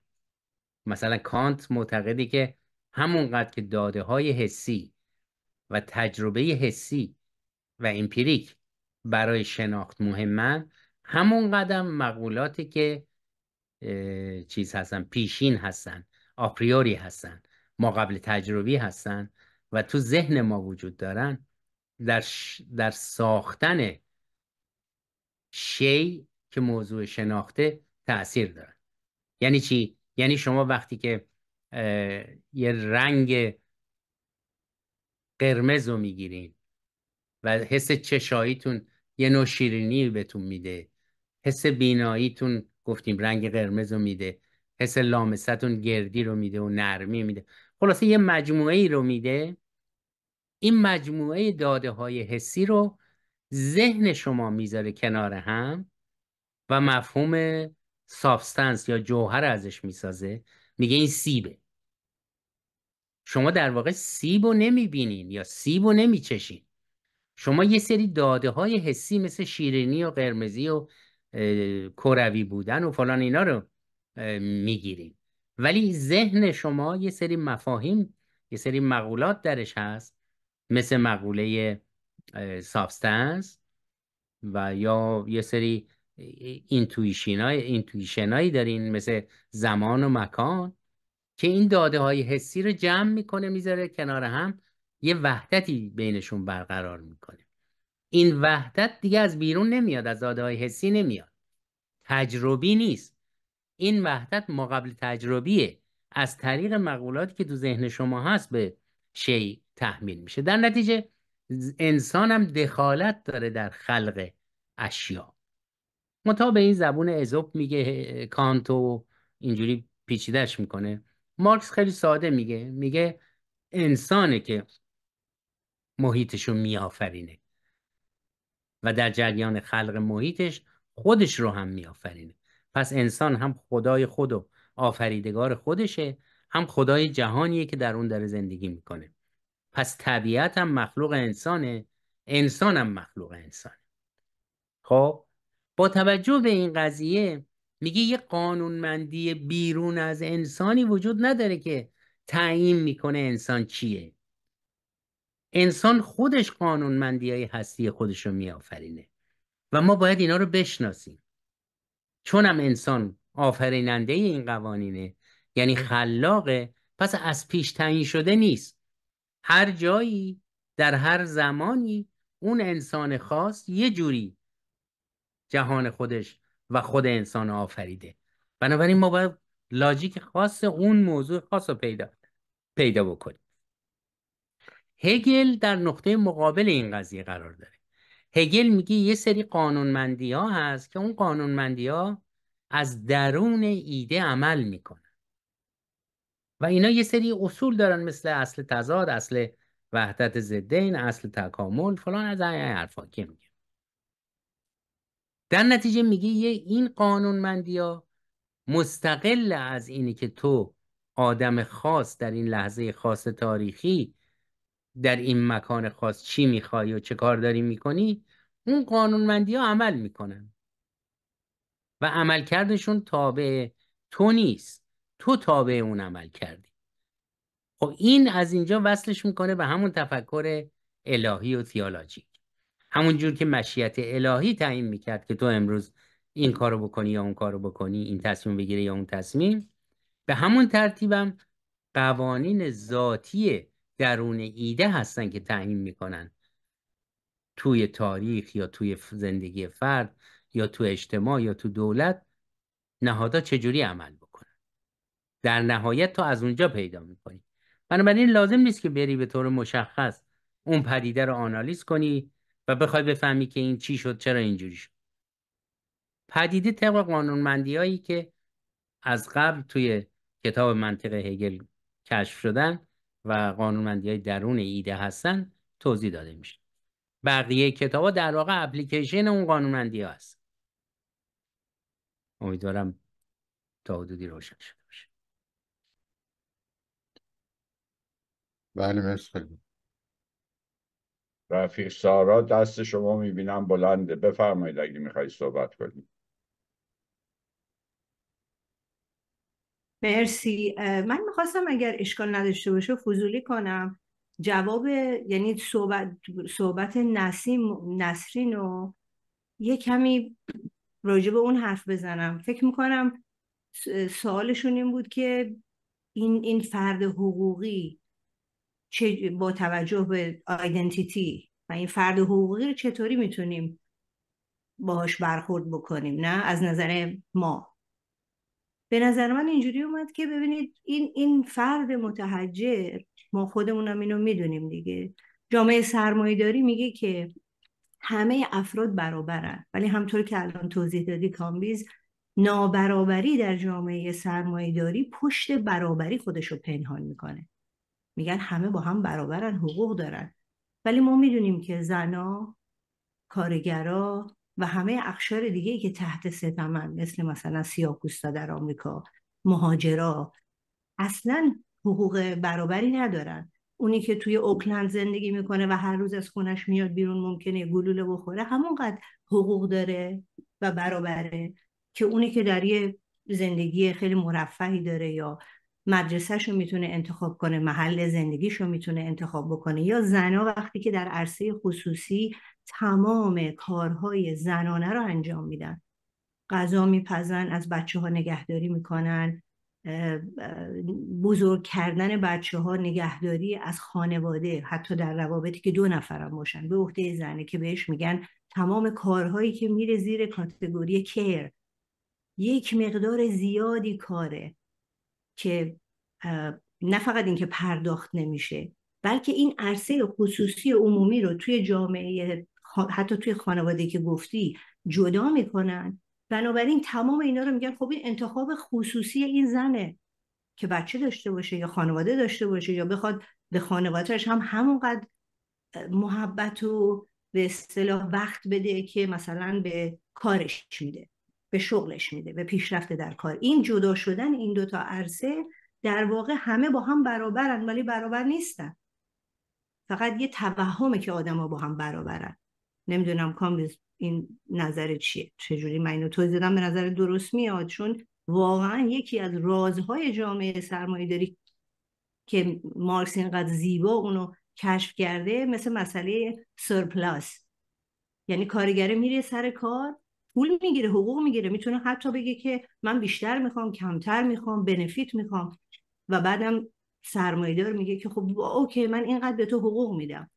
مثلا کانت معتقدی که همونقدر که داده های حسی و تجربه حسی و امپیریک برای شناخت مهمن همون قدم مقولاتی که چیز هستن پیشین هستن آپریوری هستن ما قبل تجربی هستن و تو ذهن ما وجود دارن در, در ساختن شی که موضوع شناخته تاثیر دارن یعنی چی؟ یعنی شما وقتی که یه رنگ قرمز رو میگیرین و حس چشاییتون یه نوع شیرینی بهتون میده حس بیناییتون گفتیم رنگ قرمز رو میده حس لامستون گردی رو میده و نرمی میده خلاصه یه مجموعه ای رو میده این مجموعه داده های حسی رو ذهن شما میذاره کنار هم و مفهوم سابستنس یا جوهر ازش میسازه میگه این سیبه شما در واقع سیب رو نمیبینین یا سیب رو نمیچشین شما یه سری داده های حسی مثل شیرینی و قرمزی و کروی بودن و فلان اینا رو میگیرین ولی ذهن شما یه سری مفاهیم یه سری مقولات درش هست مثل مقوله سابستنس و یا یه سری اینتویشنایی دارین مثل زمان و مکان که این داده های حسی رو جمع میکنه میذاره کنار هم یه وحدتی بینشون برقرار میکنه این وحدت دیگه از بیرون نمیاد از داده های حسی نمیاد تجربی نیست این وحدت مقابل تجربیه از طریق مقولاتی که تو ذهن شما هست به شی تحمیل میشه در نتیجه انسان هم دخالت داره در خلق اشیا مطابق این زبون ازوب میگه کانتو اینجوری پیچیدش میکنه مارکس خیلی ساده میگه میگه انسانه که محیطش رو میآفرینه و در جریان خلق محیطش خودش رو هم میآفرینه پس انسان هم خدای خود و آفریدگار خودشه هم خدای جهانیه که در اون داره زندگی میکنه پس طبیعت هم مخلوق انسانه انسان هم مخلوق انسانه خب با توجه به این قضیه میگه یه قانونمندی بیرون از انسانی وجود نداره که تعیین میکنه انسان چیه انسان خودش قانونمندی های هستی خودش رو میآفرینه و ما باید اینا رو بشناسیم چونم انسان آفریننده این قوانینه یعنی خلاقه پس از پیش تعیین شده نیست هر جایی در هر زمانی اون انسان خاص یه جوری جهان خودش و خود انسان آفریده بنابراین ما باید لاجیک خاص اون موضوع خاص رو پیدا پیدا بکنیم هگل در نقطه مقابل این قضیه قرار داره هگل میگه یه سری قانونمندی ها هست که اون قانونمندی ها از درون ایده عمل میکنن و اینا یه سری اصول دارن مثل اصل تضاد اصل وحدت زدین اصل تکامل فلان از این حرفا که در نتیجه میگه یه این قانونمندی ها مستقل از اینی که تو آدم خاص در این لحظه خاص تاریخی در این مکان خاص چی میخوای و چه کار داری میکنی اون قانونمندی ها عمل میکنن و عملکردشون تابع تو نیست تو تابع اون عمل کردی خب این از اینجا وصلش میکنه به همون تفکر الهی و تیالاجی همون جور که مشیت الهی تعیین میکرد که تو امروز این کارو بکنی یا اون کارو بکنی این تصمیم بگیری یا اون تصمیم به همون ترتیبم قوانین ذاتی درون ایده هستن که تعیین میکنن توی تاریخ یا توی زندگی فرد یا تو اجتماع یا تو دولت نهادها چجوری عمل بکنن در نهایت تو از اونجا پیدا میکنی بنابراین لازم نیست که بری به طور مشخص اون پدیده رو آنالیز کنی و بخوای بفهمی که این چی شد چرا اینجوری شد پدیده طبق قانونمندی هایی که از قبل توی کتاب منطق هگل کشف شدن و قانونمندی های درون ایده هستن توضیح داده میشه بقیه کتاب ها در واقع اپلیکیشن اون قانونمندی ها هست امیدوارم تا حدودی روشن شده باشه بله مرسی رفیق سارا دست شما میبینم بلنده بفرمایید اگه میخوایی صحبت کنیم مرسی من میخواستم اگر اشکال نداشته باشه فضولی کنم جواب یعنی صحبت, صحبت نسیم نسرین رو یه کمی راجع به اون حرف بزنم فکر میکنم سوالشون این بود که این, این فرد حقوقی چه با توجه به آیدنتیتی و این فرد حقوقی رو چطوری میتونیم باهاش برخورد بکنیم نه از نظر ما به نظر من اینجوری اومد که ببینید این این فرد متحجر ما خودمونم اینو میدونیم دیگه جامعه سرمایه داری میگه که همه افراد برابرن ولی همطور که الان توضیح دادی کامبیز نابرابری در جامعه سرمایه داری پشت برابری خودش رو پنهان میکنه میگن همه با هم برابرن حقوق دارن ولی ما میدونیم که زنا کارگرا و همه اقشار دیگه ای که تحت ستمن مثل مثلا سیاکوستا در آمریکا مهاجرا اصلا حقوق برابری ندارن اونی که توی اوکلند زندگی میکنه و هر روز از خونش میاد بیرون ممکنه گلوله بخوره همونقدر حقوق داره و برابره که اونی که در یه زندگی خیلی مرفهی داره یا رو میتونه انتخاب کنه محل رو میتونه انتخاب بکنه یا زنها وقتی که در عرصه خصوصی تمام کارهای زنانه رو انجام میدن غذا میپزن از بچه ها نگهداری میکنن بزرگ کردن بچه ها نگهداری از خانواده حتی در روابطی که دو نفرم باشن به عهده زنه که بهش میگن تمام کارهایی که میره زیر کاتگوری کیر یک مقدار زیادی کاره که نه فقط اینکه پرداخت نمیشه بلکه این عرصه خصوصی عمومی رو توی جامعه حتی توی خانواده که گفتی جدا میکنن بنابراین تمام اینا رو میگن خب این انتخاب خصوصی این زنه که بچه داشته باشه یا خانواده داشته باشه یا بخواد به خانوادهش هم همونقدر محبت و به اصطلاح وقت بده که مثلا به کارش میده به شغلش میده به پیشرفت در کار این جدا شدن این دوتا عرصه در واقع همه با هم برابرن ولی برابر نیستن فقط یه توهمه که آدما با هم برابرن نمیدونم کام این نظر چیه چجوری من اینو توضیح دادم به نظر درست میاد چون واقعا یکی از رازهای جامعه سرمایه داری که مارکس اینقدر زیبا اونو کشف کرده مثل مسئله سرپلاس یعنی کارگره میره سر کار پول میگیره حقوق میگیره میتونه حتی بگه که من بیشتر میخوام کمتر میخوام بنفیت میخوام و بعدم دار میگه که خب اوکی من اینقدر به تو حقوق میدم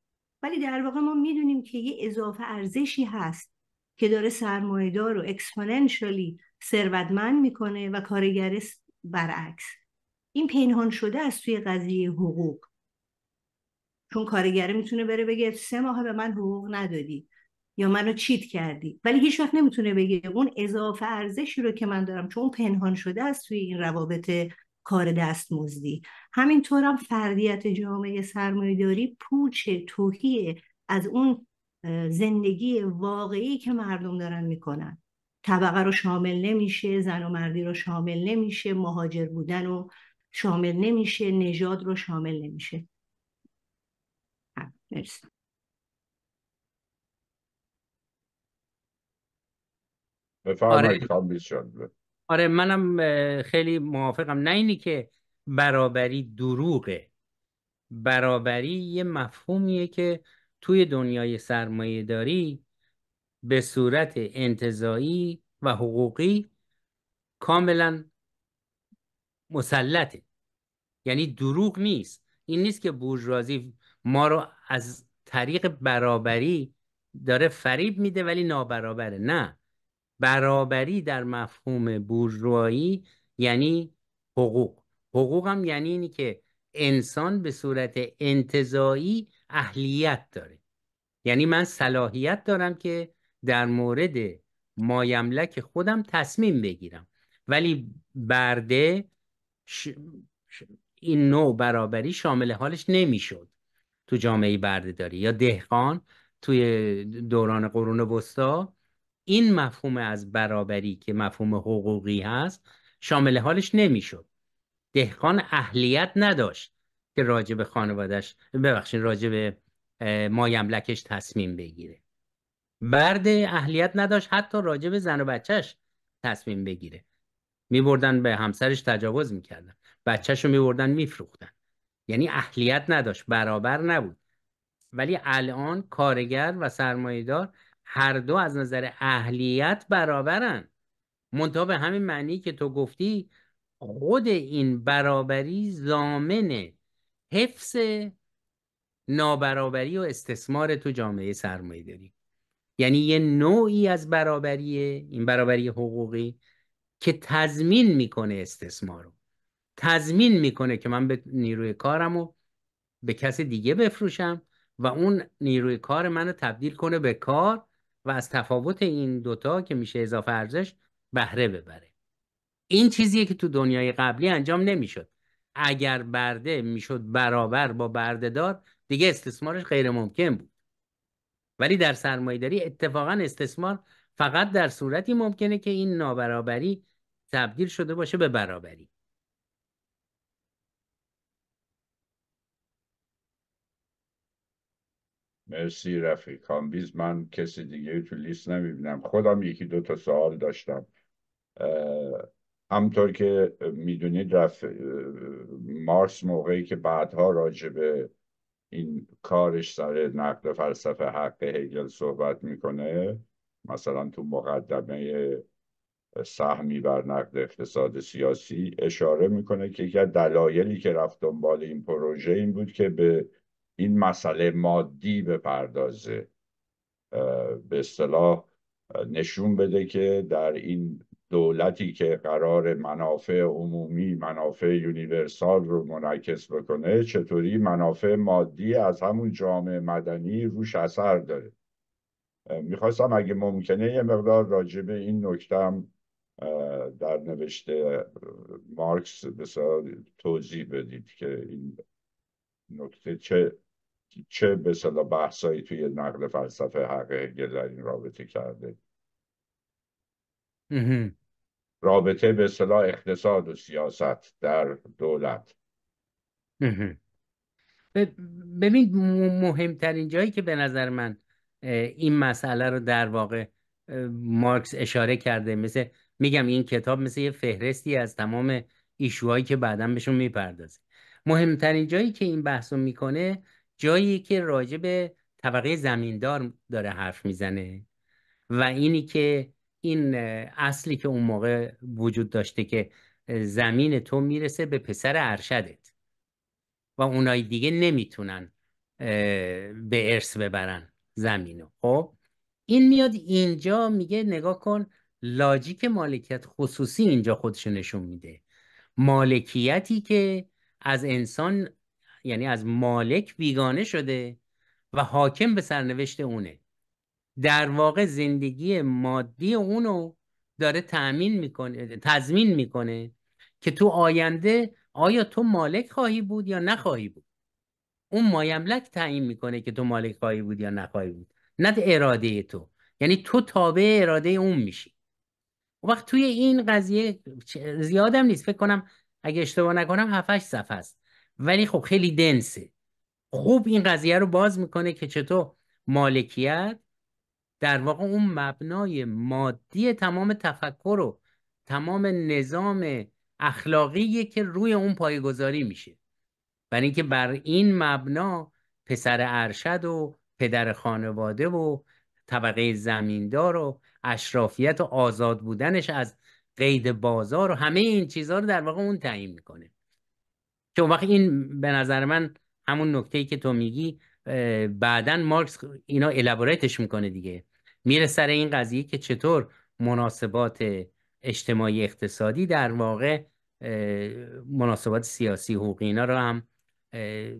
ولی در واقع ما میدونیم که یه اضافه ارزشی هست که داره دار رو اکسپوننشالی ثروتمند میکنه و کارگر برعکس این پنهان شده از توی قضیه حقوق چون کارگره میتونه بره بگه سه ماه به من حقوق ندادی یا منو چیت کردی ولی هیچ وقت نمیتونه بگه اون اضافه ارزشی رو که من دارم چون پنهان شده است توی این روابط کار دستمزدی همینطور هم فردیت جامعه داری پوچ توهیه از اون زندگی واقعی که مردم دارن میکنن طبقه رو شامل نمیشه زن و مردی رو شامل نمیشه مهاجر بودن رو شامل نمیشه نژاد رو شامل نمیشه مرسی آره. آره منم خیلی موافقم نه اینی که برابری دروغه برابری یه مفهومیه که توی دنیای سرمایه داری به صورت انتظایی و حقوقی کاملا مسلطه یعنی دروغ نیست این نیست که بورژوازی ما رو از طریق برابری داره فریب میده ولی نابرابره نه برابری در مفهوم بورژوایی یعنی حقوق حقوق هم یعنی اینی که انسان به صورت انتظایی اهلیت داره یعنی من صلاحیت دارم که در مورد مایملک خودم تصمیم بگیرم ولی برده این نوع برابری شامل حالش نمیشد تو جامعه برده داری یا دهقان توی دوران قرون وسطا این مفهوم از برابری که مفهوم حقوقی هست شامل حالش نمیشد دهقان اهلیت نداشت که راجب به خانوادش ببخشید راجب به مایملکش تصمیم بگیره برد اهلیت نداشت حتی راجب زن و بچهش تصمیم بگیره میبردن به همسرش تجاوز میکردن بچهش رو میبردن میفروختن یعنی اهلیت نداشت برابر نبود ولی الان کارگر و سرمایهدار هر دو از نظر اهلیت برابرن منتها به همین معنی که تو گفتی خود این برابری زامن حفظ نابرابری و استثمار تو جامعه سرمایه داری یعنی یه نوعی از برابریه این برابری حقوقی که تضمین میکنه استثمار رو تضمین میکنه که من به نیروی کارم و به کس دیگه بفروشم و اون نیروی کار منو تبدیل کنه به کار و از تفاوت این دوتا که میشه اضافه ارزش بهره ببره این چیزیه که تو دنیای قبلی انجام نمیشد اگر برده میشد برابر با برده دار دیگه استثمارش غیر ممکن بود ولی در داری اتفاقا استثمار فقط در صورتی ممکنه که این نابرابری تبدیل شده باشه به برابری مرسی رفیق کامبیز من کسی دیگه تو لیست نمیبینم خودم یکی دو تا سوال داشتم همطور که میدونید رف... مارس موقعی که بعدها راجع به این کارش سر نقد فلسفه حق هگل صحبت میکنه مثلا تو مقدمه سهمی بر نقد اقتصاد سیاسی اشاره میکنه که یکی دلایلی که رفت دنبال این پروژه این بود که به این مسئله مادی بپردازه به اصطلاح نشون بده که در این دولتی که قرار منافع عمومی منافع یونیورسال رو منعکس بکنه چطوری منافع مادی از همون جامعه مدنی روش اثر داره میخواستم اگه ممکنه یه مقدار راجع به این نکتم در نوشته مارکس بسیار توضیح بدید که این نکته چه چه به صلاح بحثایی توی نقل فلسفه حقه در این رابطه کرده رابطه به صلاح اقتصاد و سیاست در دولت ببین مهمترین جایی که به نظر من این مسئله رو در واقع مارکس اشاره کرده مثل میگم این کتاب مثل یه فهرستی از تمام ایشوهایی که بعدا بهشون میپردازه مهمترین جایی که این بحث رو میکنه جایی که راجع به طبقه زمیندار داره حرف میزنه و اینی که این اصلی که اون موقع وجود داشته که زمین تو میرسه به پسر ارشدت و اونای دیگه نمیتونن به ارث ببرن زمینو خب این میاد اینجا میگه نگاه کن لاجیک مالکیت خصوصی اینجا خودشو نشون میده مالکیتی که از انسان یعنی از مالک بیگانه شده و حاکم به سرنوشت اونه در واقع زندگی مادی اونو داره تأمین میکنه تضمین میکنه که تو آینده آیا تو مالک خواهی بود یا نخواهی بود اون مایملک تعیین میکنه که تو مالک خواهی بود یا نخواهی بود نه اراده تو یعنی تو تابع اراده اون میشی و وقت توی این قضیه زیادم نیست فکر کنم اگه اشتباه نکنم هفتش صفحه است ولی خب خیلی دنسه خوب این قضیه رو باز میکنه که چطور مالکیت در واقع اون مبنای مادی تمام تفکر و تمام نظام اخلاقی که روی اون پایگذاری میشه برای اینکه بر این مبنا پسر ارشد و پدر خانواده و طبقه زمیندار و اشرافیت و آزاد بودنش از قید بازار و همه این چیزها رو در واقع اون تعیین میکنه که اون این به نظر من همون نکته ای که تو میگی بعدا مارکس اینا الابوریتش میکنه دیگه میره سر این قضیه که چطور مناسبات اجتماعی اقتصادی در واقع مناسبات سیاسی حقوقی اینا رو هم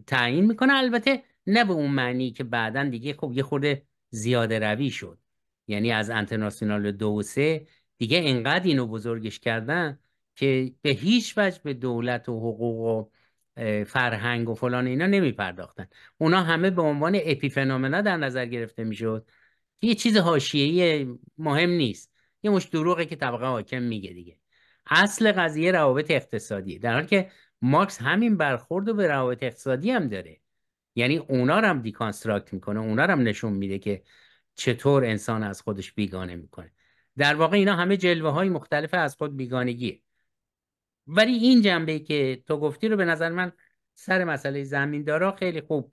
تعیین میکنه البته نه به اون معنی که بعدا دیگه خب یه خورده زیاده روی شد یعنی از انترناسیونال دو و سه دیگه انقدر اینو بزرگش کردن که به هیچ وجه به دولت و حقوق و فرهنگ و فلان اینا نمی پرداختن اونا همه به عنوان اپیفنومنا در نظر گرفته می میشد یه چیز حاشیه‌ای مهم نیست یه مش دروغه که طبقه حاکم میگه دیگه اصل قضیه روابط اقتصادی در حال که مارکس همین برخورد به روابط اقتصادی هم داره یعنی اونا رو هم دیکانستراکت میکنه اونا رو هم نشون میده که چطور انسان از خودش بیگانه میکنه در واقع اینا همه جلوه های مختلف از خود بیگانگیه ولی این جنبه که تو گفتی رو به نظر من سر مسئله زمیندارا خیلی خوب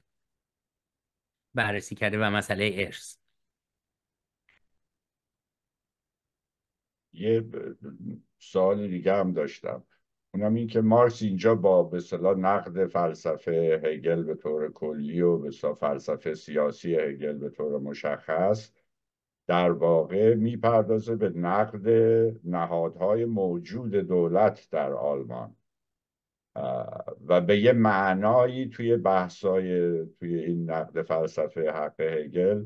بررسی کرده و مسئله ارث یه سوال دیگه هم داشتم اونم این که مارکس اینجا با به نقد فلسفه هگل به طور کلی و به فلسفه سیاسی هگل به طور مشخص در واقع میپردازه به نقد نهادهای موجود دولت در آلمان و به یه معنایی توی بحثای توی این نقد فلسفه حق هگل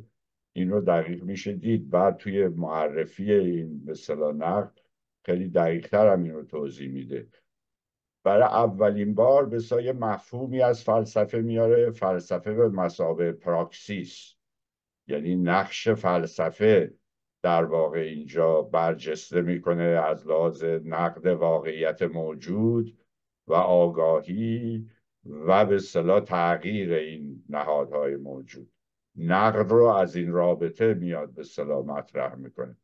این رو دقیق میشه دید بعد توی معرفی این مثلا نقد خیلی دقیقتر هم این رو توضیح میده برای اولین بار به سایه مفهومی از فلسفه میاره فلسفه به مسابه پراکسیس یعنی نقش فلسفه در واقع اینجا برجسته میکنه از لحاظ نقد واقعیت موجود و آگاهی و به صلاح تغییر این نهادهای موجود نقد رو از این رابطه میاد به صلاح مطرح میکنه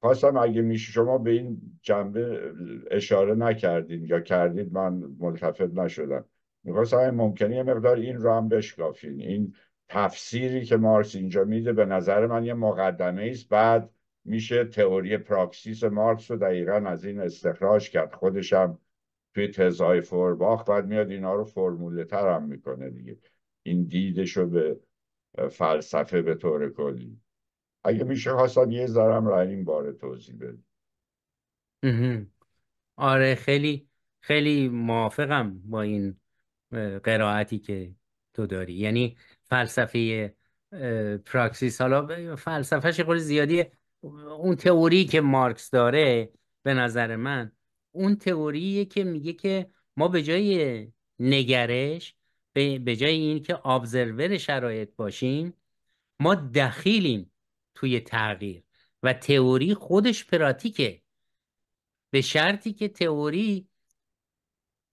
خواستم اگه میشه شما به این جنبه اشاره نکردین یا کردید من ملتفت نشدم میخواستم ممکنه یه مقدار این رو هم بشکافین این تفسیری که مارکس اینجا میده به نظر من یه مقدمه است بعد میشه تئوری پراکسیس مارکس رو دقیقا از این استخراج کرد خودشم توی تزای فورباخ بعد میاد اینا رو فرموله تر هم میکنه دیگه این دیدش رو به فلسفه به طور کلی اگه میشه خواستم یه ذرم را این باره توضیح بدیم آره خیلی خیلی موافقم با این قرائتی که تو داری یعنی فلسفه پراکسیس حالا فلسفهش خود زیادی اون تئوری که مارکس داره به نظر من اون تئوریه که میگه که ما به جای نگرش به جای اینکه ابزرور شرایط باشیم ما دخیلیم توی تغییر و تئوری خودش پراتیکه به شرطی که تئوری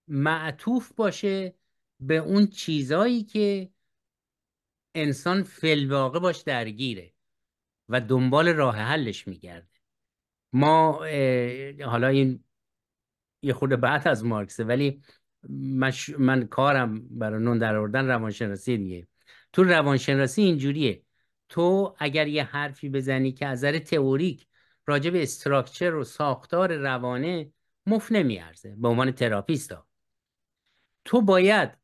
معطوف باشه به اون چیزایی که انسان فلواقع باش درگیره و دنبال راه حلش میگرده ما حالا این یه خود بعد از مارکسه ولی من کارم برای نون در آوردن روانشناسی دیگه تو روانشناسی اینجوریه تو اگر یه حرفی بزنی که از نظر تئوریک راجع به استراکچر و ساختار روانه مف نمیارزه به عنوان ها تو باید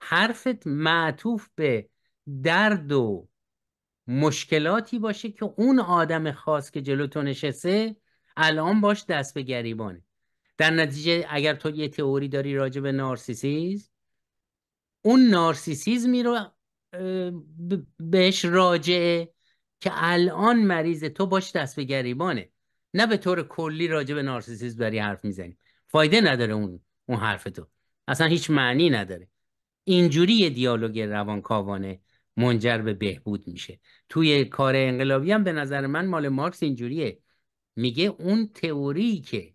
حرفت معطوف به درد و مشکلاتی باشه که اون آدم خاص که جلو تو نشسته الان باش دست به گریبانه در نتیجه اگر تو یه تئوری داری راجع به نارسیسیز اون نارسیسیزمی رو بهش راجعه که الان مریض تو باش دست به گریبانه نه به طور کلی راجع به نارسیسیز داری حرف میزنیم فایده نداره اون اون حرف تو اصلا هیچ معنی نداره اینجوری یه دیالوگ روانکاوانه منجر به بهبود میشه توی کار انقلابی هم به نظر من مال مارکس اینجوریه میگه اون تئوری که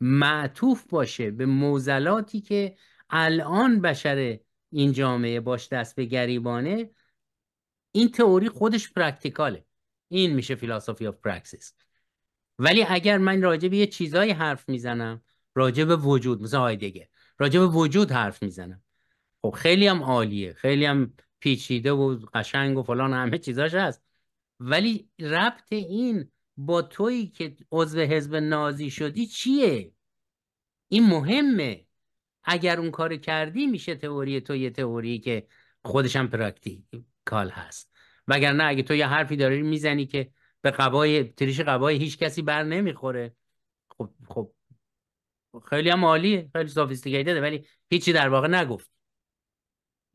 معطوف باشه به موزلاتی که الان بشر این جامعه باش دست به گریبانه این تئوری خودش پرکتیکاله این میشه فیلاسوفی آف پراکسیس ولی اگر من راجع به یه چیزایی حرف میزنم راجع به وجود مثل هایدگر راجع به وجود حرف میزنم خب خیلی هم عالیه خیلی هم پیچیده و قشنگ و فلان همه چیزاش هست ولی ربط این با تویی که عضو حزب نازی شدی چیه این مهمه اگر اون کار کردی میشه تئوری تو یه تئوری که خودشم پراکتیکال هست وگرنه اگه تو یه حرفی داری میزنی که به قبای تریش قبای هیچ کسی بر نمیخوره خب خب خیلی هم عالیه خیلی سافیستیکیتده ولی هیچی در واقع نگفت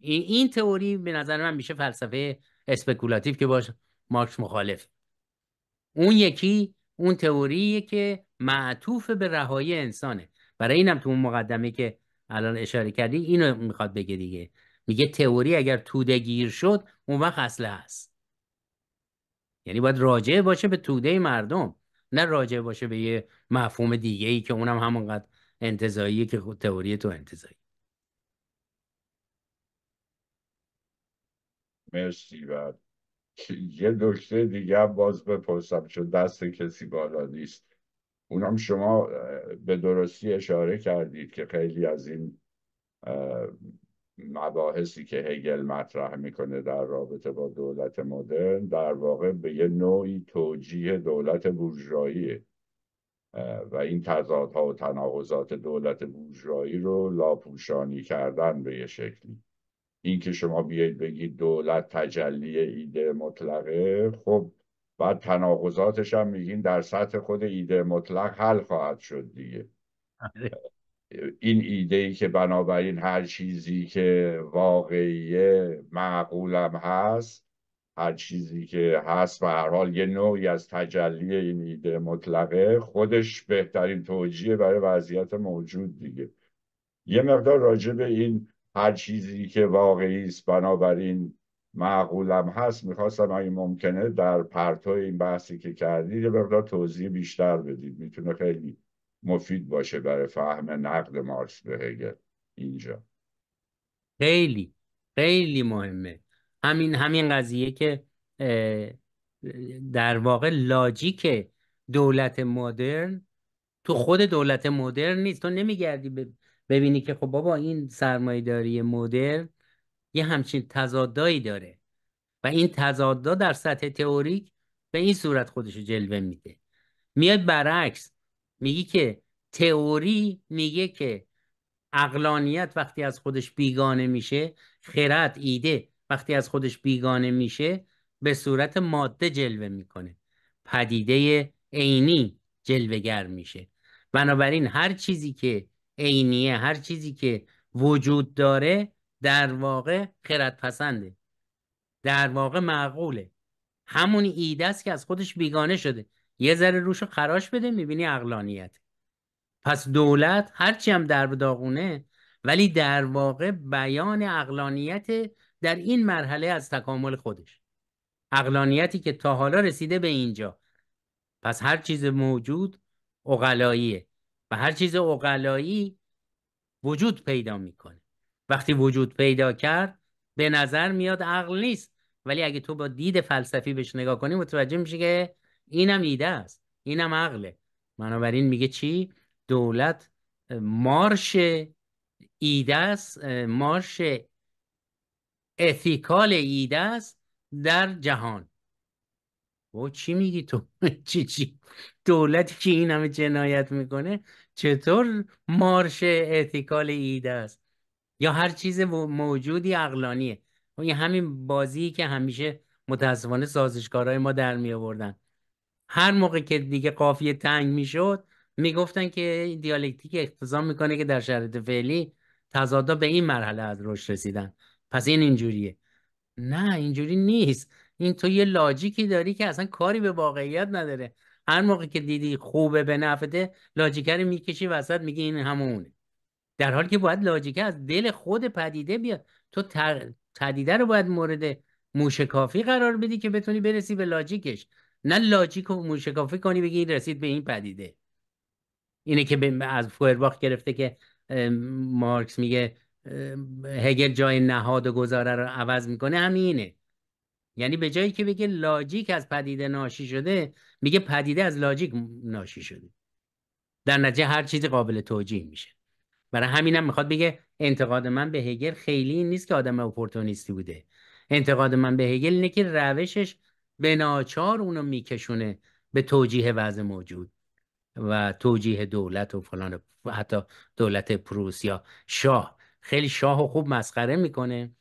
این تئوری به نظر من میشه فلسفه اسپکولاتیو که باش مارکس مخالف اون یکی اون تئوریه که معطوف به رهایی انسانه برای اینم تو اون مقدمه که الان اشاره کردی اینو میخواد بگه دیگه میگه تئوری اگر توده گیر شد اون وقت اصله هست یعنی باید راجع باشه به توده مردم نه راجع باشه به یه مفهوم دیگه ای که اونم همونقدر انتظاییه که تئوری تو انتظایی مرسی و یه نکته دیگه باز بپرسم چون دست کسی بالا نیست اونم شما به درستی اشاره کردید که خیلی از این مباحثی که هگل مطرح میکنه در رابطه با دولت مدرن در واقع به یه نوعی توجیه دولت بورژوایی و این تضادها و تناقضات دولت بورژوایی رو لاپوشانی کردن به یه شکلی اینکه شما بیاید بگید دولت تجلی ایده مطلقه خب بعد تناقضاتش هم میگین در سطح خود ایده مطلق حل خواهد شد دیگه این ایده ای که بنابراین هر چیزی که واقعیه معقولم هست هر چیزی که هست و هر حال یه نوعی از تجلی این ایده مطلقه خودش بهترین توجیه برای وضعیت موجود دیگه یه مقدار راجع به این هر چیزی که واقعی است بنابراین معقولم هست میخواستم اگه ممکنه در پرتو این بحثی که کردید یه مقدار توضیح بیشتر بدید میتونه خیلی مفید باشه برای فهم نقد مارکس به اینجا خیلی خیلی مهمه همین همین قضیه که در واقع لاجیک دولت مدرن تو خود دولت مدرن نیست تو نمیگردی به ببینی که خب بابا این سرمایه داری مدرن یه همچین تضادایی داره و این تضادا در سطح تئوریک به این صورت خودشو جلوه میده میاد برعکس میگی که تئوری میگه که اقلانیت وقتی از خودش بیگانه میشه خرد ایده وقتی از خودش بیگانه میشه به صورت ماده جلوه میکنه پدیده عینی جلوگر میشه بنابراین هر چیزی که عینیه هر چیزی که وجود داره در واقع خیرت پسنده در واقع معقوله همون ایده است که از خودش بیگانه شده یه ذره روش خراش بده میبینی اقلانیت پس دولت هرچی هم در داغونه ولی در واقع بیان اقلانیت در این مرحله از تکامل خودش اقلانیتی که تا حالا رسیده به اینجا پس هر چیز موجود اقلاییه و هر چیز اقلایی وجود پیدا میکنه وقتی وجود پیدا کرد به نظر میاد عقل نیست ولی اگه تو با دید فلسفی بهش نگاه کنی متوجه میشه که اینم ایده است اینم عقله بنابراین میگه چی دولت مارش ایده است مارش اتیکال ایده است در جهان و چی میگی تو [LAUGHS] چی چی دولتی که این همه جنایت میکنه چطور مارش اتیکال ایده است یا هر چیز موجودی اقلانیه خب این همین بازی که همیشه متاسفانه سازشکارهای ما در می آوردن هر موقع که دیگه قافیه تنگ میشد میگفتن که دیالکتیک اختزام میکنه که در شرط فعلی تضادا به این مرحله از رشد رسیدن پس این اینجوریه نه اینجوری نیست این تو یه لاجیکی داری که اصلا کاری به واقعیت نداره هر موقع که دیدی خوبه به نفته لاجیکه رو میکشی وسط میگی این همونه در حالی که باید لاجیکه از دل خود پدیده بیاد تو تر... پدیده رو باید مورد موشکافی قرار بدی که بتونی برسی به لاجیکش نه لاجیک و موشکافی کنی بگی این رسید به این پدیده اینه که ب... از فورباخ گرفته که مارکس میگه هگل جای نهاد و گذاره رو عوض میکنه همینه یعنی به جایی که بگه لاجیک از پدیده ناشی شده میگه پدیده از لاجیک ناشی شده در نتیجه هر چیزی قابل توجیه میشه برای همینم میخواد بگه انتقاد من به هگل خیلی این نیست که آدم اپورتونیستی بوده انتقاد من به هگل اینه که روشش به ناچار اونو میکشونه به توجیه وضع موجود و توجیه دولت و فلان حتی دولت پروسیا شاه خیلی شاه و خوب مسخره میکنه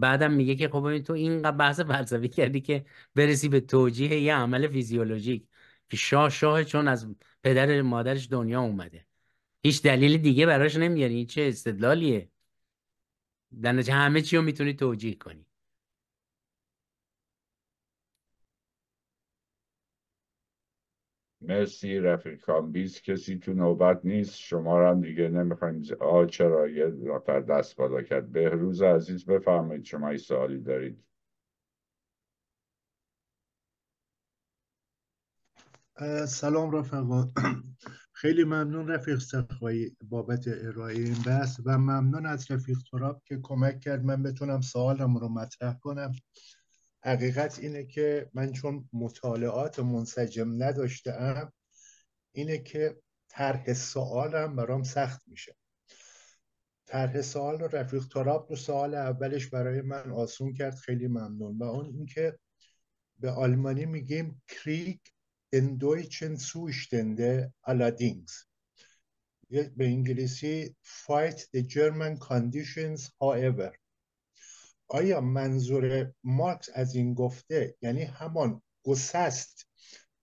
بعدم میگه که خب تو اینقدر بحث فلسفی کردی که برسی به توجیه یه عمل فیزیولوژیک که شاه شاه چون از پدر مادرش دنیا اومده هیچ دلیل دیگه براش نمیاری چه استدلالیه در همه چی رو میتونی توجیه کنی مرسی رفیق کامبیز کسی تو نوبت نیست شما را هم دیگه نمیخوایم آ چرا یه نفر دست بالا کرد بهروز عزیز بفرمایید شما ای سوالی دارید سلام رفقا [CLEARS THROAT] خیلی ممنون رفیق سخوایی بابت ارائه این بحث و ممنون از رفیق تراب که کمک کرد من بتونم سوالم رو مطرح کنم حقیقت اینه که من چون مطالعات منسجم ام، اینه که طرح سوالم برام سخت میشه طرح سوال رو رفیق تراب رو سوال اولش برای من آسون کرد خیلی ممنون و اون اینکه به آلمانی میگیم کریگ in Deutschen Zustände allerdings به انگلیسی fight the German conditions however آیا منظور مارکس از این گفته یعنی همان گسست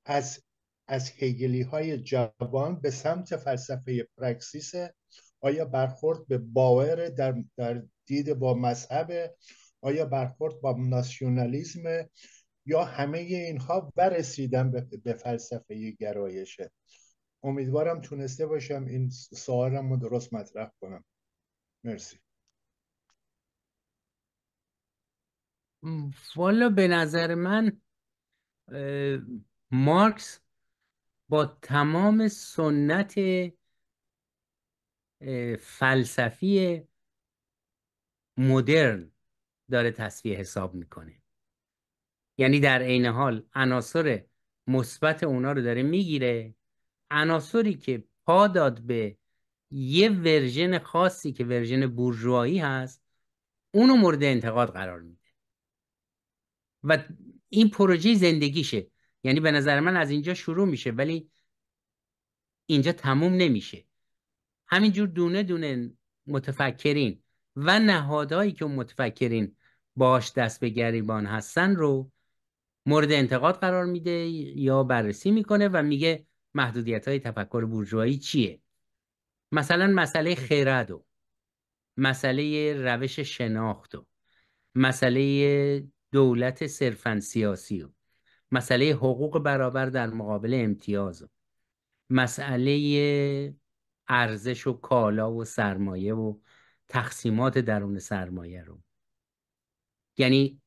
از از هیگلی های جوان به سمت فلسفه پراکسیسه؟ آیا برخورد به باور در, در دید با مذهب آیا برخورد با ناسیونالیزم یا همه اینها و رسیدن به, به فلسفه گرایشه امیدوارم تونسته باشم این سوالم رو درست مطرح کنم مرسی والا به نظر من مارکس با تمام سنت فلسفی مدرن داره تصویه حساب میکنه یعنی در عین حال عناصر مثبت اونا رو داره میگیره عناصری که پا داد به یه ورژن خاصی که ورژن بورژوایی هست اونو مورد انتقاد قرار میده و این پروژه زندگیشه یعنی به نظر من از اینجا شروع میشه ولی اینجا تموم نمیشه همینجور دونه دونه متفکرین و نهادهایی که متفکرین باش دست به گریبان هستن رو مورد انتقاد قرار میده یا بررسی میکنه و میگه محدودیت های تفکر برجوهایی چیه مثلا مسئله خیرد و مسئله روش شناخت و مسئله دولت صرفا سیاسی و مسئله حقوق برابر در مقابل امتیاز و مسئله ارزش و کالا و سرمایه و تقسیمات درون سرمایه رو یعنی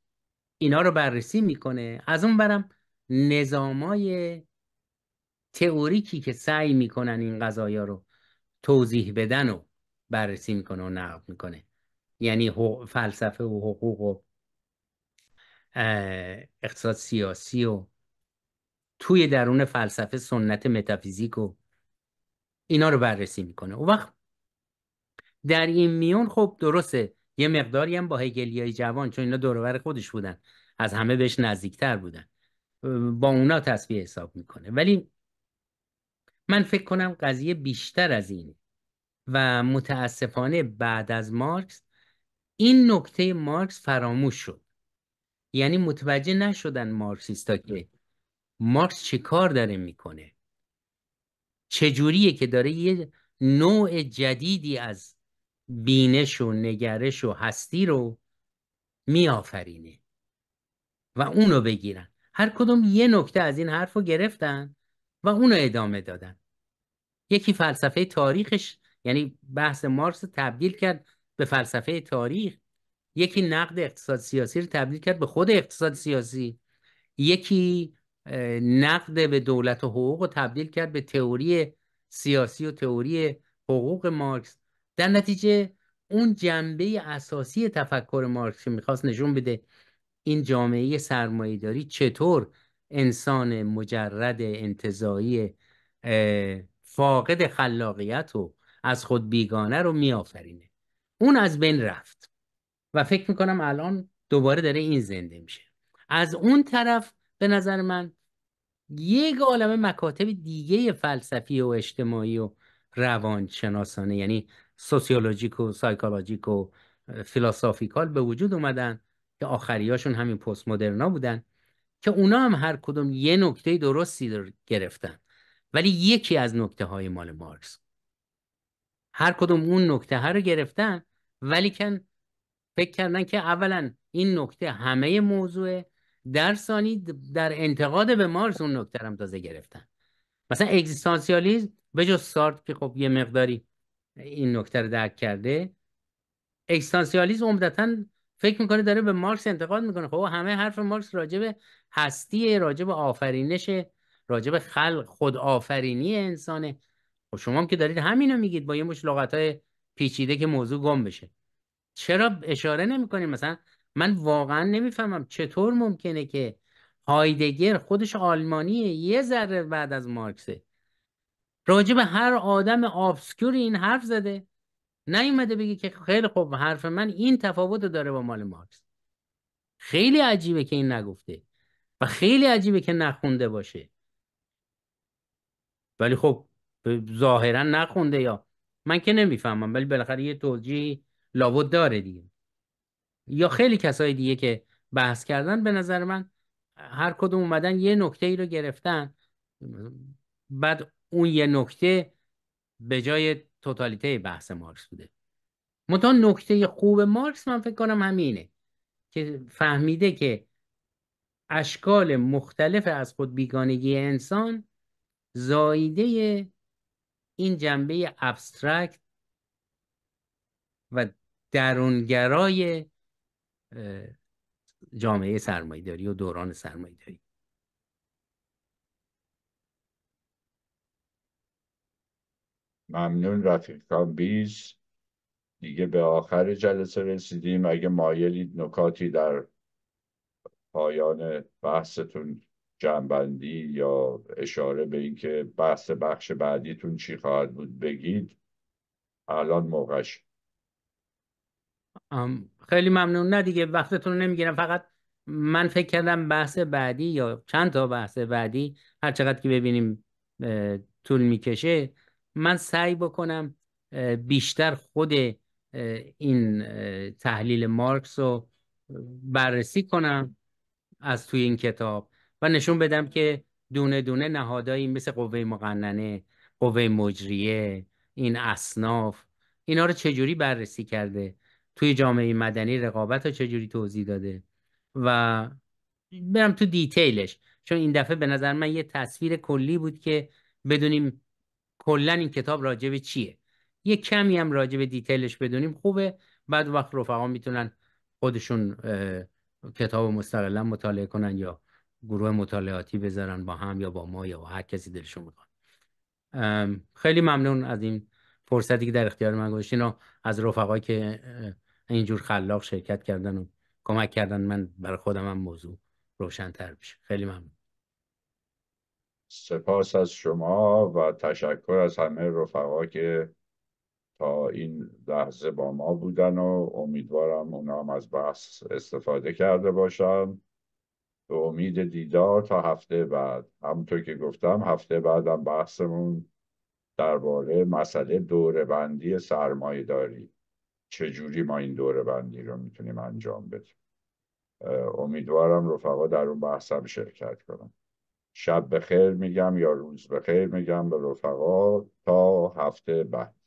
اینا رو بررسی میکنه از اون برم نظامای تئوریکی که سعی میکنن این قضایا رو توضیح بدن و بررسی میکنه و نقد میکنه یعنی فلسفه و حقوق و اقتصاد سیاسی و توی درون فلسفه سنت متافیزیک و اینا رو بررسی میکنه اون وقت در این میون خب درسته یه مقداری هم با هگلیای جوان چون اینا دورور خودش بودن از همه بهش نزدیکتر بودن با اونا تصویه حساب میکنه ولی من فکر کنم قضیه بیشتر از اینه و متاسفانه بعد از مارکس این نکته مارکس فراموش شد یعنی متوجه نشدن مارکسیستا که مارکس چه کار داره میکنه چجوریه که داره یه نوع جدیدی از بینش و نگرش و هستی رو میآفرینه و اونو بگیرن هر کدوم یه نکته از این حرف رو گرفتن و اونو ادامه دادن یکی فلسفه تاریخش یعنی بحث مارکس تبدیل کرد به فلسفه تاریخ یکی نقد اقتصاد سیاسی رو تبدیل کرد به خود اقتصاد سیاسی یکی نقد به دولت و حقوق رو تبدیل کرد به تئوری سیاسی و تئوری حقوق مارکس در نتیجه اون جنبه اساسی تفکر مارکس که میخواست نشون بده این جامعه سرمایهداری چطور انسان مجرد انتظاعی فاقد خلاقیت و از خود بیگانه رو میآفرینه اون از بین رفت و فکر میکنم الان دوباره داره این زنده میشه از اون طرف به نظر من یک عالم مکاتب دیگه فلسفی و اجتماعی و روانشناسانه یعنی سوسیولوژیک و سایکولوژیک و فیلاسافیکال به وجود اومدن که آخریاشون همین پست مدرنا بودن که اونا هم هر کدوم یه نکته درستی در گرفتن ولی یکی از نکته های مال مارکس هر کدوم اون نکته ها رو گرفتن ولی کن فکر کردن که اولا این نکته همه موضوع در ثانی در انتقاد به مارکس اون نکته هم تازه گرفتن مثلا اگزیستانسیالیسم به جز سارت که خب یه مقداری این نکته رو درک کرده اگزیستانسیالیسم عمدتا فکر میکنه داره به مارکس انتقاد میکنه خب همه حرف مارکس راجب هستی راجب آفرینش راجب خلق خود آفرینی انسانه خب شما هم که دارید همینو میگید با یه مش لغت های پیچیده که موضوع گم بشه چرا اشاره نمیکنیم مثلا من واقعا نمیفهمم چطور ممکنه که هایدگر خودش آلمانیه یه ذره بعد از مارکسه راجع به هر آدم آبسکوری این حرف زده نیومده بگی که خیلی خوب حرف من این تفاوت داره با مال مارکس خیلی عجیبه که این نگفته و خیلی عجیبه که نخونده باشه ولی خب ظاهرا نخونده یا من که نمیفهمم ولی بالاخره یه توجیه لابد داره دیگه یا خیلی کسای دیگه که بحث کردن به نظر من هر کدوم اومدن یه نکته ای رو گرفتن بعد اون یه نکته به جای توتالیته بحث مارکس بوده منتها نکته خوب مارکس من فکر کنم همینه که فهمیده که اشکال مختلف از خود بیگانگی انسان زاییده این جنبه ابسترکت و درونگرای جامعه سرمایهداری و دوران داری ممنون رفیقان بیز دیگه به آخر جلسه رسیدیم اگه مایلید نکاتی در پایان بحثتون جنبندی یا اشاره به اینکه بحث بخش بعدیتون چی خواهد بود بگید الان موقعش خیلی ممنون نه دیگه وقتتون رو نمیگیرم فقط من فکر کردم بحث بعدی یا چند تا بحث بعدی هر چقدر که ببینیم طول میکشه من سعی بکنم بیشتر خود این تحلیل مارکس رو بررسی کنم از توی این کتاب و نشون بدم که دونه دونه نهادایی مثل قوه مقننه قوه مجریه این اصناف اینا رو چجوری بررسی کرده توی جامعه مدنی رقابت رو چجوری توضیح داده و برم تو دیتیلش چون این دفعه به نظر من یه تصویر کلی بود که بدونیم کلا این کتاب راجب چیه یه کمی هم راجب دیتیلش بدونیم خوبه بعد وقت رفقا میتونن خودشون کتاب مستقلا مطالعه کنن یا گروه مطالعاتی بذارن با هم یا با ما یا هر کسی دلشون میخواد خیلی ممنون از این فرصتی که در اختیار من گذاشتین و از رفقایی که اینجور خلاق شرکت کردن و کمک کردن من برای خودم هم موضوع روشنتر بشه خیلی ممنون سپاس از شما و تشکر از همه رفقا که تا این لحظه با ما بودن و امیدوارم اونا هم از بحث استفاده کرده باشن به امید دیدار تا هفته بعد همونطور که گفتم هفته بعدم بحثمون درباره مسئله دوره بندی سرمایه داریم چجوری ما این دوره بندی رو میتونیم انجام بدیم امیدوارم رفقا در اون بحثم شرکت کنم شب به خیر میگم یا روز به خیر میگم به رفقا تا هفته بعد